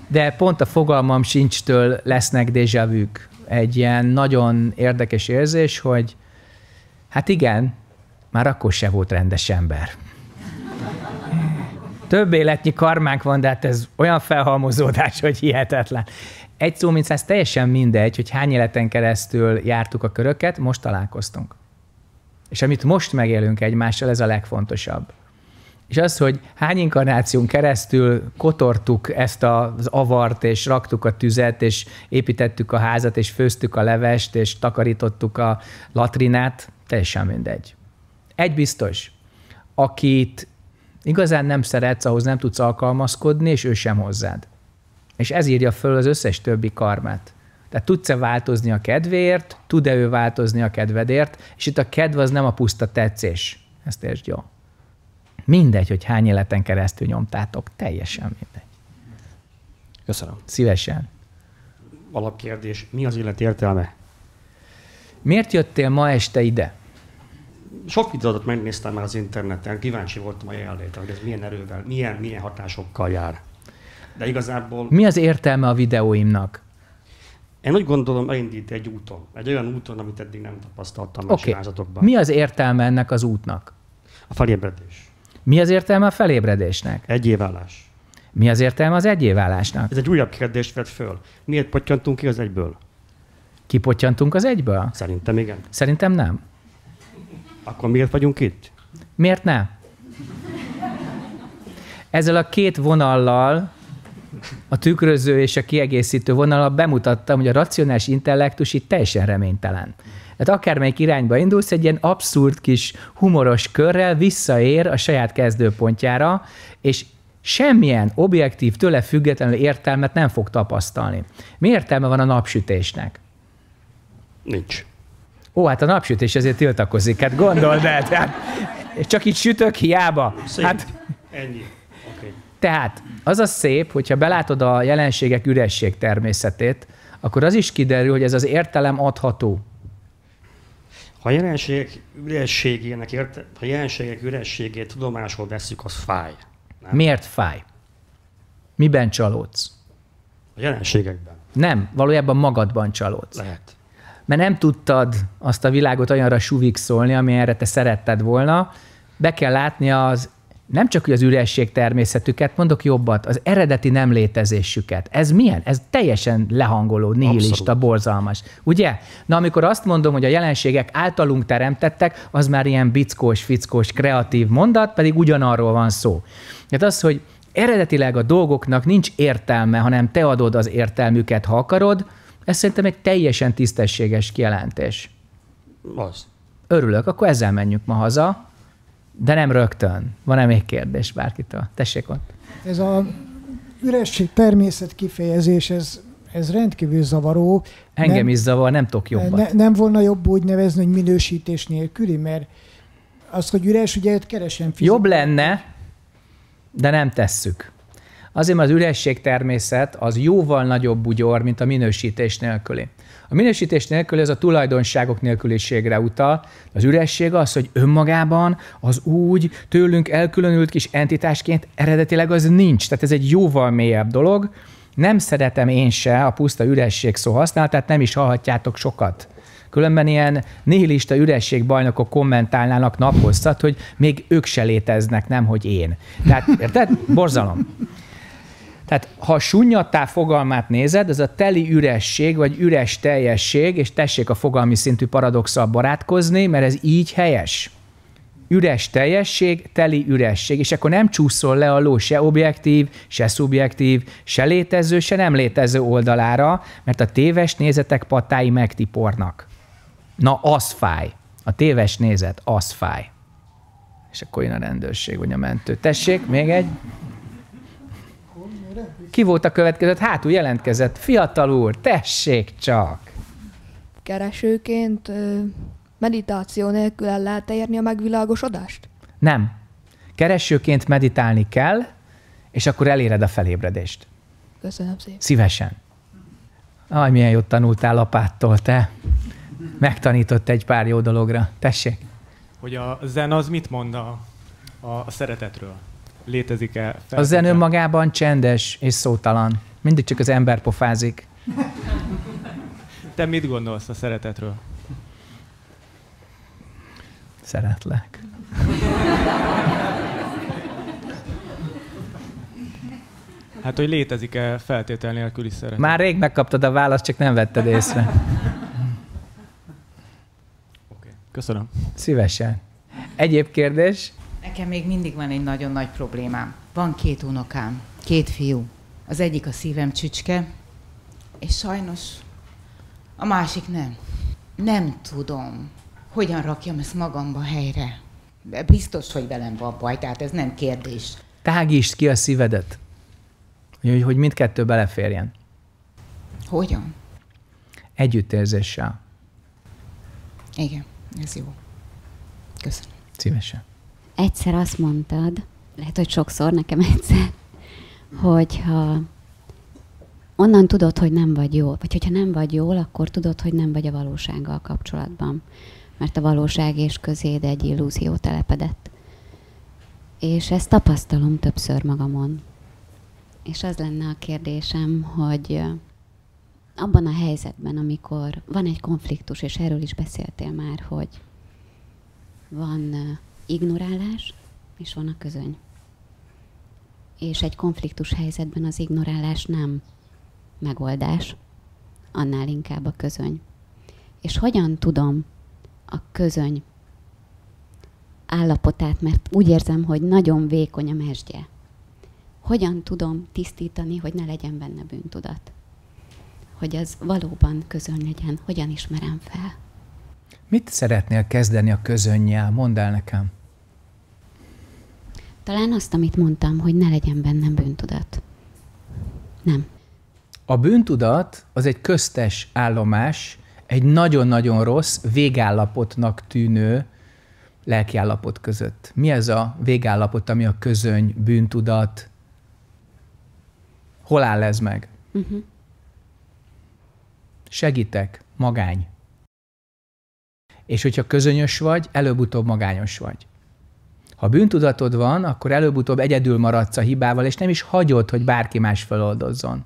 De pont a fogalmam sincstől lesznek vu-k egy ilyen nagyon érdekes érzés, hogy hát igen, már akkor se volt rendes ember. Több életnyi karmánk van, de hát ez olyan felhalmozódás, hogy hihetetlen. Egy szó, mint száz, teljesen mindegy, hogy hány életen keresztül jártuk a köröket, most találkoztunk. És amit most megélünk egymással, ez a legfontosabb és az, hogy hány inkarnáción keresztül kotortuk ezt az avart, és raktuk a tüzet, és építettük a házat, és főztük a levest, és takarítottuk a latrinát, teljesen mindegy. Egy biztos, akit igazán nem szeretsz, ahhoz nem tudsz alkalmazkodni, és ő sem hozzád. És ez írja föl az összes többi karmát. Tehát tudsz-e változni a kedvéért, tud-e ő változni a kedvedért, és itt a kedv az nem a puszta tetszés. Ezt értsd jól. Mindegy, hogy hány életen keresztül nyomtátok, teljesen mindegy. Köszönöm. Szívesen. Alapkérdés, mi az élet értelme? Miért jöttél ma este ide? Sok videót megnéztem már az interneten, kíváncsi voltam a jelenlétre, hogy ez milyen erővel, milyen, milyen hatásokkal jár. De igazából... Mi az értelme a videóimnak? Én úgy gondolom, elindít egy úton. Egy olyan úton, amit eddig nem tapasztaltam okay. a Mi az értelme ennek az útnak? A felébredés. Mi az értelme a felébredésnek? Egyévállás. Mi az értelme az egyévállásnak? Ez egy újabb kérdést vett föl. Miért potyantunk ki az egyből? Kipotyantunk az egyből? Szerintem igen. Szerintem nem. Akkor miért vagyunk itt? Miért nem? Ezzel a két vonallal, a tükröző és a kiegészítő vonallal bemutattam, hogy a racionális intellektus itt teljesen reménytelen. Tehát akármelyik irányba indulsz, egy ilyen abszurd kis humoros körrel visszaér a saját kezdőpontjára, és semmilyen objektív, tőle függetlenül értelmet nem fog tapasztalni. Mi értelme van a napsütésnek? Nincs. Ó, hát a napsütés ezért tiltakozik, hát gondold el, tehát csak itt sütök, hiába. Szép. Hát, Ennyi. Okay. Tehát az a szép, hogyha belátod a jelenségek üresség természetét, akkor az is kiderül, hogy ez az értelem adható. Ha jelenségek ürességének ha ha jelenségek ürességét tudomásul veszük, az fáj. Nem? Miért fáj? Miben csalódsz? A jelenségekben. Nem, valójában magadban csalódsz. Lehet. Mert nem tudtad azt a világot olyanra suvikszolni, amilyenre te szeretted volna. Be kell látni az nem csak hogy az üresség természetüket, mondok jobbat, az eredeti nem létezésüket. Ez milyen? Ez teljesen lehangoló, nihilista, Abszolút. borzalmas. Ugye? Na, amikor azt mondom, hogy a jelenségek általunk teremtettek, az már ilyen bickós, fickós, kreatív mondat, pedig ugyanarról van szó. Tehát az, hogy eredetileg a dolgoknak nincs értelme, hanem te adod az értelmüket, ha akarod, ez szerintem egy teljesen tisztességes kijelentés. Az. Örülök, akkor ezzel menjünk ma haza. De nem rögtön. Van-e még kérdés bárkitől? Tessék ott. Ez a üresség természet kifejezés, ez, ez rendkívül zavaró. Engem nem, is zavar, nem tudok jobbat. Ne, nem volna jobb úgy nevezni, hogy minősítés nélküli, mert az, hogy üres, ugye keresem fizikát. Jobb lenne, de nem tesszük. Azért, mert az üresség természet az jóval nagyobb bugyor, mint a minősítés nélküli. A minősítés nélkül ez a tulajdonságok nélküliségre utal. Az üresség az, hogy önmagában az úgy tőlünk elkülönült kis entitásként eredetileg az nincs. Tehát ez egy jóval mélyebb dolog. Nem szeretem én se a puszta üresség szó használatát, nem is hallhatjátok sokat. Különben ilyen nihilista ürességbajnokok kommentálnának naphosszat, hogy még ők se léteznek, nem hogy én. Tehát, érted? Borzalom. Tehát ha a fogalmát nézed, ez a teli üresség, vagy üres teljesség, és tessék a fogalmi szintű paradoxal barátkozni, mert ez így helyes. Üres teljesség, teli üresség, és akkor nem csúszol le a ló se objektív, se szubjektív, se létező, se nem létező oldalára, mert a téves nézetek patái megtipornak. Na, az fáj. A téves nézet, az fáj. És akkor jön a rendőrség, vagy a mentő. Tessék, még egy. Ki volt a következő? Hátul jelentkezett. Fiatal úr, tessék csak! Keresőként meditáció nélkül el lehet érni a megvilágosodást? Nem. Keresőként meditálni kell, és akkor eléred a felébredést. Köszönöm szépen. Szívesen. Aj, milyen jót tanultál lapáttól, te. Megtanított egy pár jó dologra. Tessék. Hogy a zen az mit mond a, a szeretetről? létezik-e? A zen önmagában csendes és szótalan. Mindig csak az ember pofázik. Te mit gondolsz a szeretetről? Szeretlek. Hát, hogy létezik-e feltétel nélküli szeretet? Már rég megkaptad a választ, csak nem vetted észre. Oké, okay. köszönöm. Szívesen. Egyéb kérdés? Nekem még mindig van egy nagyon nagy problémám. Van két unokám, két fiú. Az egyik a szívem csücske, és sajnos a másik nem. Nem tudom, hogyan rakjam ezt magamba helyre. De biztos, hogy velem van baj, tehát ez nem kérdés. Tágítsd ki a szívedet, hogy, hogy mindkettő beleférjen. Hogyan? Együttérzéssel. Igen, ez jó. Köszönöm. Szívesen egyszer azt mondtad, lehet, hogy sokszor, nekem egyszer, hogyha onnan tudod, hogy nem vagy jól, vagy hogyha nem vagy jól, akkor tudod, hogy nem vagy a valósággal kapcsolatban, mert a valóság és közéd egy illúzió telepedett. És ezt tapasztalom többször magamon. És az lenne a kérdésem, hogy abban a helyzetben, amikor van egy konfliktus, és erről is beszéltél már, hogy van ignorálás, és van a közöny. És egy konfliktus helyzetben az ignorálás nem megoldás, annál inkább a közöny. És hogyan tudom a közöny állapotát, mert úgy érzem, hogy nagyon vékony a mesdje. Hogyan tudom tisztítani, hogy ne legyen benne bűntudat? Hogy az valóban közön legyen, hogyan ismerem fel? Mit szeretnél kezdeni a közönnyel? Mondd el nekem. Talán azt, amit mondtam, hogy ne legyen bennem bűntudat. Nem. A bűntudat az egy köztes állomás, egy nagyon-nagyon rossz, végállapotnak tűnő lelkiállapot között. Mi ez a végállapot, ami a közöny, bűntudat? Hol áll ez meg? Uh-huh. Segítek, magány. És hogyha közönyös vagy, előbb-utóbb magányos vagy. Ha bűntudatod van, akkor előbb-utóbb egyedül maradsz a hibával, és nem is hagyod, hogy bárki más feloldozzon.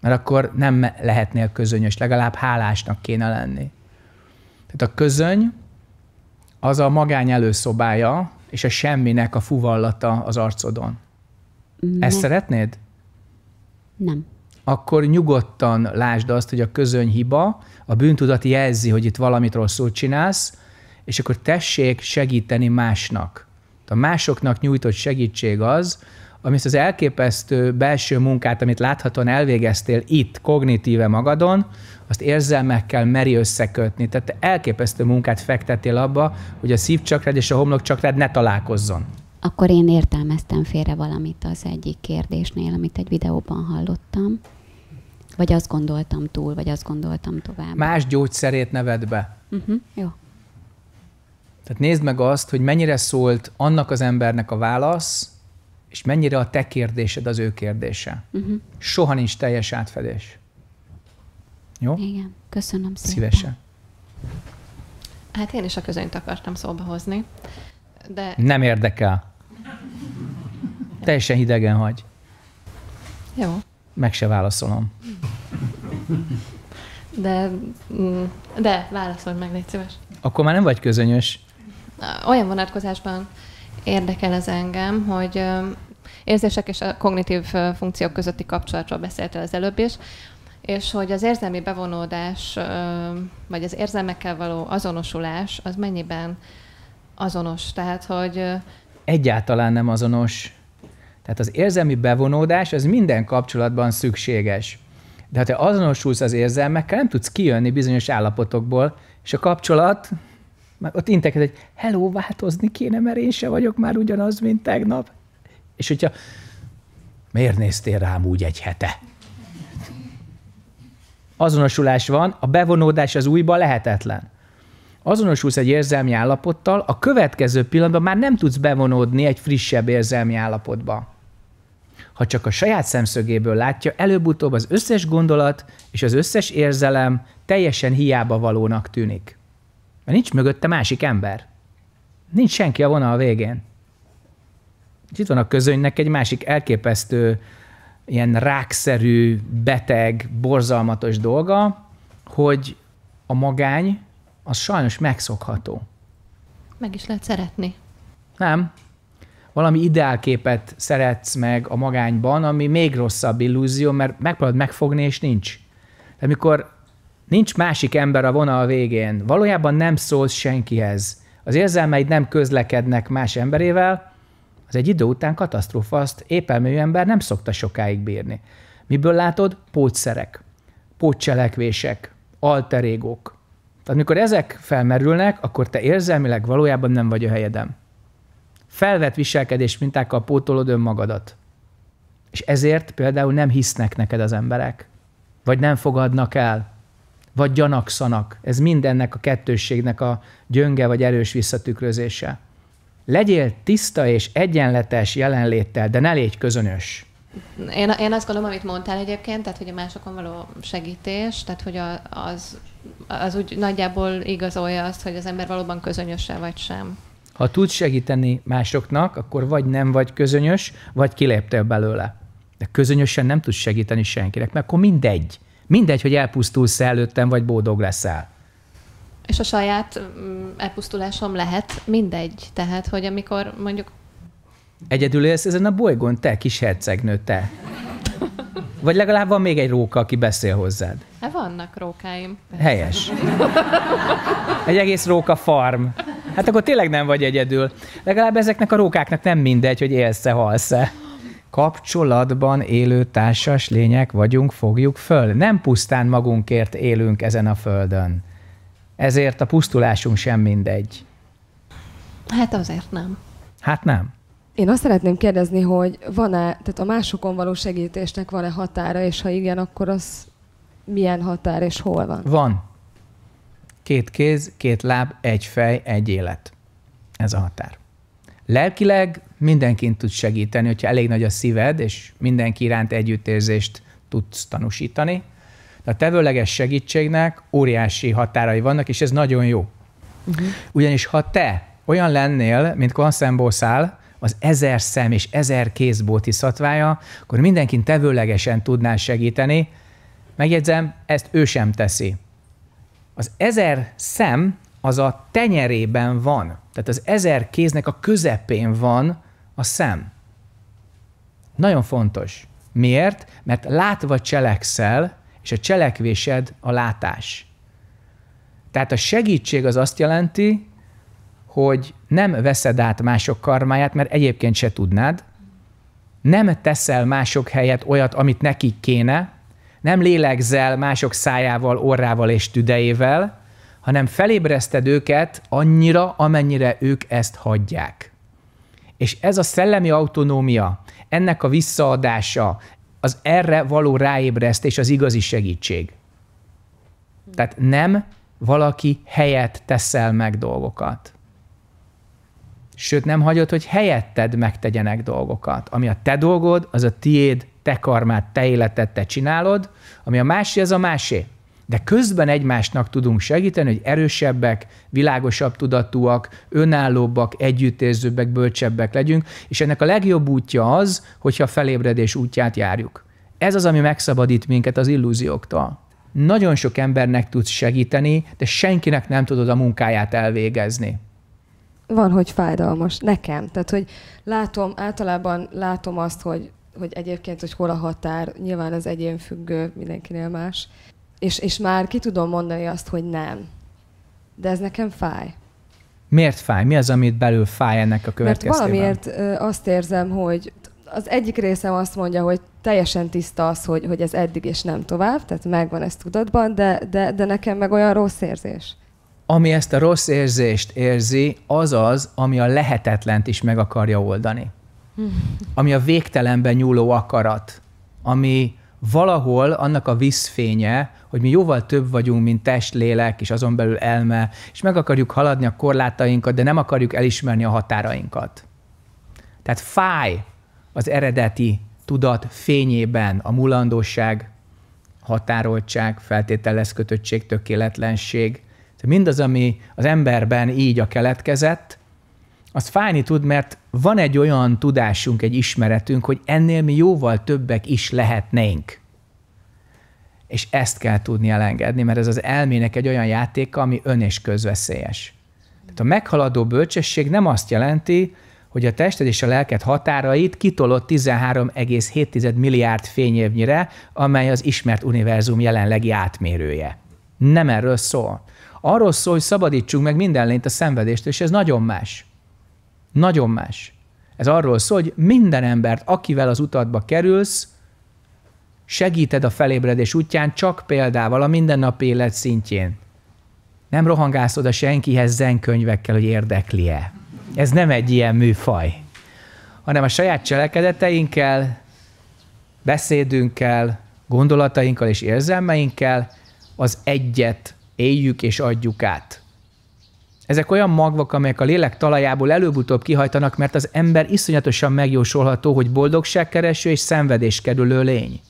Mert akkor nem lehetnél közönyös, legalább hálásnak kéne lenni. Tehát a közöny az a magány előszobája, és a semminek a fuvallata az arcodon. Ne. Ezt szeretnéd? Nem akkor nyugodtan lásd azt, hogy a közöny hiba, a bűntudat jelzi, hogy itt valamit rosszul csinálsz, és akkor tessék segíteni másnak. A másoknak nyújtott segítség az, ami az elképesztő belső munkát, amit láthatóan elvégeztél itt, kognitíve magadon, azt érzelmekkel meri összekötni. Tehát te elképesztő munkát fektetél abba, hogy a szívcsakrád és a homlokcsakrád ne találkozzon akkor én értelmeztem félre valamit az egyik kérdésnél, amit egy videóban hallottam, vagy azt gondoltam túl, vagy azt gondoltam tovább. Más gyógyszerét neved be. Uh-huh, jó. Tehát nézd meg azt, hogy mennyire szólt annak az embernek a válasz, és mennyire a te kérdésed az ő kérdése. Uh-huh. Soha nincs teljes átfedés. Jó? Igen, köszönöm szépen. Szívesen. Hát én is a közönyt akartam szóba hozni. De... Nem érdekel. Teljesen hidegen hagy. Jó. Meg se válaszolom. De, mm, de válaszolj meg, légy szíves. Akkor már nem vagy közönyös. Olyan vonatkozásban érdekel ez engem, hogy érzések és a kognitív funkciók közötti kapcsolatról beszéltél az előbb is, és hogy az érzelmi bevonódás, vagy az érzelmekkel való azonosulás, az mennyiben azonos. Tehát, hogy egyáltalán nem azonos. Tehát az érzelmi bevonódás az minden kapcsolatban szükséges. De ha te azonosulsz az érzelmekkel, nem tudsz kijönni bizonyos állapotokból, és a kapcsolat, már ott inteked, hogy hello, változni kéne, mert én se vagyok már ugyanaz, mint tegnap. És hogyha miért néztél rám úgy egy hete? Azonosulás van, a bevonódás az újba lehetetlen azonosulsz egy érzelmi állapottal, a következő pillanatban már nem tudsz bevonódni egy frissebb érzelmi állapotba. Ha csak a saját szemszögéből látja, előbb-utóbb az összes gondolat és az összes érzelem teljesen hiába valónak tűnik. Mert nincs mögötte másik ember. Nincs senki a vonal végén. És itt van a közönynek egy másik elképesztő, ilyen rákszerű, beteg, borzalmatos dolga, hogy a magány az sajnos megszokható. Meg is lehet szeretni. Nem. Valami ideálképet szeretsz meg a magányban, ami még rosszabb illúzió, mert megpróbálod megfogni, és nincs. De amikor nincs másik ember a vonal végén, valójában nem szólsz senkihez, az érzelmeid nem közlekednek más emberével, az egy idő után katasztrófa, azt épelmű ember nem szokta sokáig bírni. Miből látod? Pótszerek, pótcselekvések, alterégok, tehát amikor ezek felmerülnek, akkor te érzelmileg valójában nem vagy a helyedem. Felvett viselkedés mintákkal pótolod önmagadat. És ezért például nem hisznek neked az emberek, vagy nem fogadnak el, vagy gyanakszanak. Ez mindennek a kettősségnek a gyönge vagy erős visszatükrözése. Legyél tiszta és egyenletes jelenléttel, de ne légy közönös. Én, én azt gondolom, amit mondtál egyébként, tehát hogy a másokon való segítés, tehát hogy a, az, az úgy nagyjából igazolja azt, hogy az ember valóban közönöse vagy sem. Ha tudsz segíteni másoknak, akkor vagy nem vagy közönös, vagy kiléptél belőle. De közönösen nem tudsz segíteni senkinek, mert akkor mindegy. Mindegy, hogy elpusztulsz -e előttem, vagy boldog leszel. És a saját mm, elpusztulásom lehet mindegy. Tehát, hogy amikor mondjuk Egyedül élsz ezen a bolygón, te kis hercegnő, te. Vagy legalább van még egy róka, aki beszél hozzád. Hát vannak rókáim. Persze. Helyes. Egy egész róka farm. Hát akkor tényleg nem vagy egyedül. Legalább ezeknek a rókáknak nem mindegy, hogy élsz-e, halsz-e. Kapcsolatban élő társas lények vagyunk, fogjuk föl. Nem pusztán magunkért élünk ezen a földön. Ezért a pusztulásunk sem mindegy. Hát azért nem. Hát nem. Én azt szeretném kérdezni, hogy van-e, tehát a másokon való segítésnek van-e határa, és ha igen, akkor az milyen határ és hol van? Van. Két kéz, két láb, egy fej, egy élet. Ez a határ. Lelkileg mindenkin tud segíteni, hogyha elég nagy a szíved, és mindenki iránt együttérzést tudsz tanúsítani. De a tevőleges segítségnek óriási határai vannak, és ez nagyon jó. Uh-huh. Ugyanis ha te olyan lennél, mint Konszembó szál, az ezer szem és ezer kézbóti szatvája, akkor mindenkin tevőlegesen tudná segíteni. Megjegyzem, ezt ő sem teszi. Az ezer szem az a tenyerében van, tehát az ezer kéznek a közepén van a szem. Nagyon fontos. Miért? Mert látva cselekszel, és a cselekvésed a látás. Tehát a segítség az azt jelenti, hogy nem veszed át mások karmáját, mert egyébként se tudnád, nem teszel mások helyet olyat, amit nekik kéne, nem lélegzel mások szájával, orrával és tüdejével, hanem felébreszted őket annyira, amennyire ők ezt hagyják. És ez a szellemi autonómia, ennek a visszaadása, az erre való ráébresztés az igazi segítség. Tehát nem valaki helyett teszel meg dolgokat sőt nem hagyod, hogy helyetted megtegyenek dolgokat. Ami a te dolgod, az a tiéd, te karmát, te életed, te csinálod, ami a másé, az a másé. De közben egymásnak tudunk segíteni, hogy erősebbek, világosabb tudatúak, önállóbbak, együttérzőbbek, bölcsebbek legyünk, és ennek a legjobb útja az, hogyha a felébredés útját járjuk. Ez az, ami megszabadít minket az illúzióktól. Nagyon sok embernek tudsz segíteni, de senkinek nem tudod a munkáját elvégezni van, hogy fájdalmas nekem. Tehát, hogy látom, általában látom azt, hogy, hogy egyébként, hogy hol a határ, nyilván az egyén függő, mindenkinél más. És, és már ki tudom mondani azt, hogy nem. De ez nekem fáj. Miért fáj? Mi az, amit belül fáj ennek a következtében? Mert valamiért azt érzem, hogy az egyik részem azt mondja, hogy teljesen tiszta az, hogy, hogy ez eddig és nem tovább, tehát megvan ez tudatban, de, de, de nekem meg olyan rossz érzés ami ezt a rossz érzést érzi, az az, ami a lehetetlent is meg akarja oldani. Ami a végtelenben nyúló akarat, ami valahol annak a vízfénye, hogy mi jóval több vagyunk, mint test, lélek, és azon belül elme, és meg akarjuk haladni a korlátainkat, de nem akarjuk elismerni a határainkat. Tehát fáj az eredeti tudat fényében a mulandóság, határoltság, feltételezkötöttség, tökéletlenség – tehát mindaz, ami az emberben így a keletkezett, az fájni tud, mert van egy olyan tudásunk, egy ismeretünk, hogy ennél mi jóval többek is lehetnénk. És ezt kell tudni elengedni, mert ez az elmének egy olyan játéka, ami ön és közveszélyes. Tehát a meghaladó bölcsesség nem azt jelenti, hogy a tested és a lelked határait kitolott 13,7 milliárd fényévnyire, amely az ismert univerzum jelenlegi átmérője. Nem erről szól arról szól, hogy szabadítsunk meg minden lényt a szenvedéstől, és ez nagyon más. Nagyon más. Ez arról szól, hogy minden embert, akivel az utatba kerülsz, segíted a felébredés útján csak példával a mindennapi élet szintjén. Nem rohangálsz oda senkihez zenkönyvekkel, hogy érdekli-e. Ez nem egy ilyen műfaj, hanem a saját cselekedeteinkkel, beszédünkkel, gondolatainkkal és érzelmeinkkel az egyet éljük és adjuk át. Ezek olyan magvak, amelyek a lélek talajából előbb-utóbb kihajtanak, mert az ember iszonyatosan megjósolható, hogy boldogságkereső és szenvedéskerülő lény.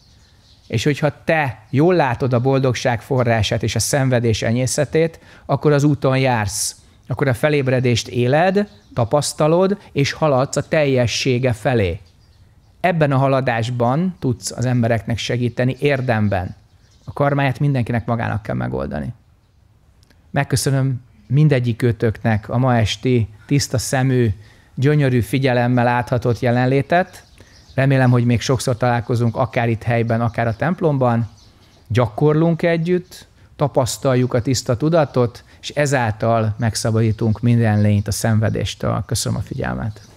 És hogyha te jól látod a boldogság forrását és a szenvedés enyészetét, akkor az úton jársz. Akkor a felébredést éled, tapasztalod, és haladsz a teljessége felé. Ebben a haladásban tudsz az embereknek segíteni érdemben. A karmáját mindenkinek magának kell megoldani. Megköszönöm mindegyik ötöknek a ma esti tiszta szemű, gyönyörű figyelemmel áthatott jelenlétet. Remélem, hogy még sokszor találkozunk, akár itt helyben, akár a templomban. Gyakorlunk együtt, tapasztaljuk a tiszta tudatot, és ezáltal megszabadítunk minden lényt a szenvedéstől. Köszönöm a figyelmet!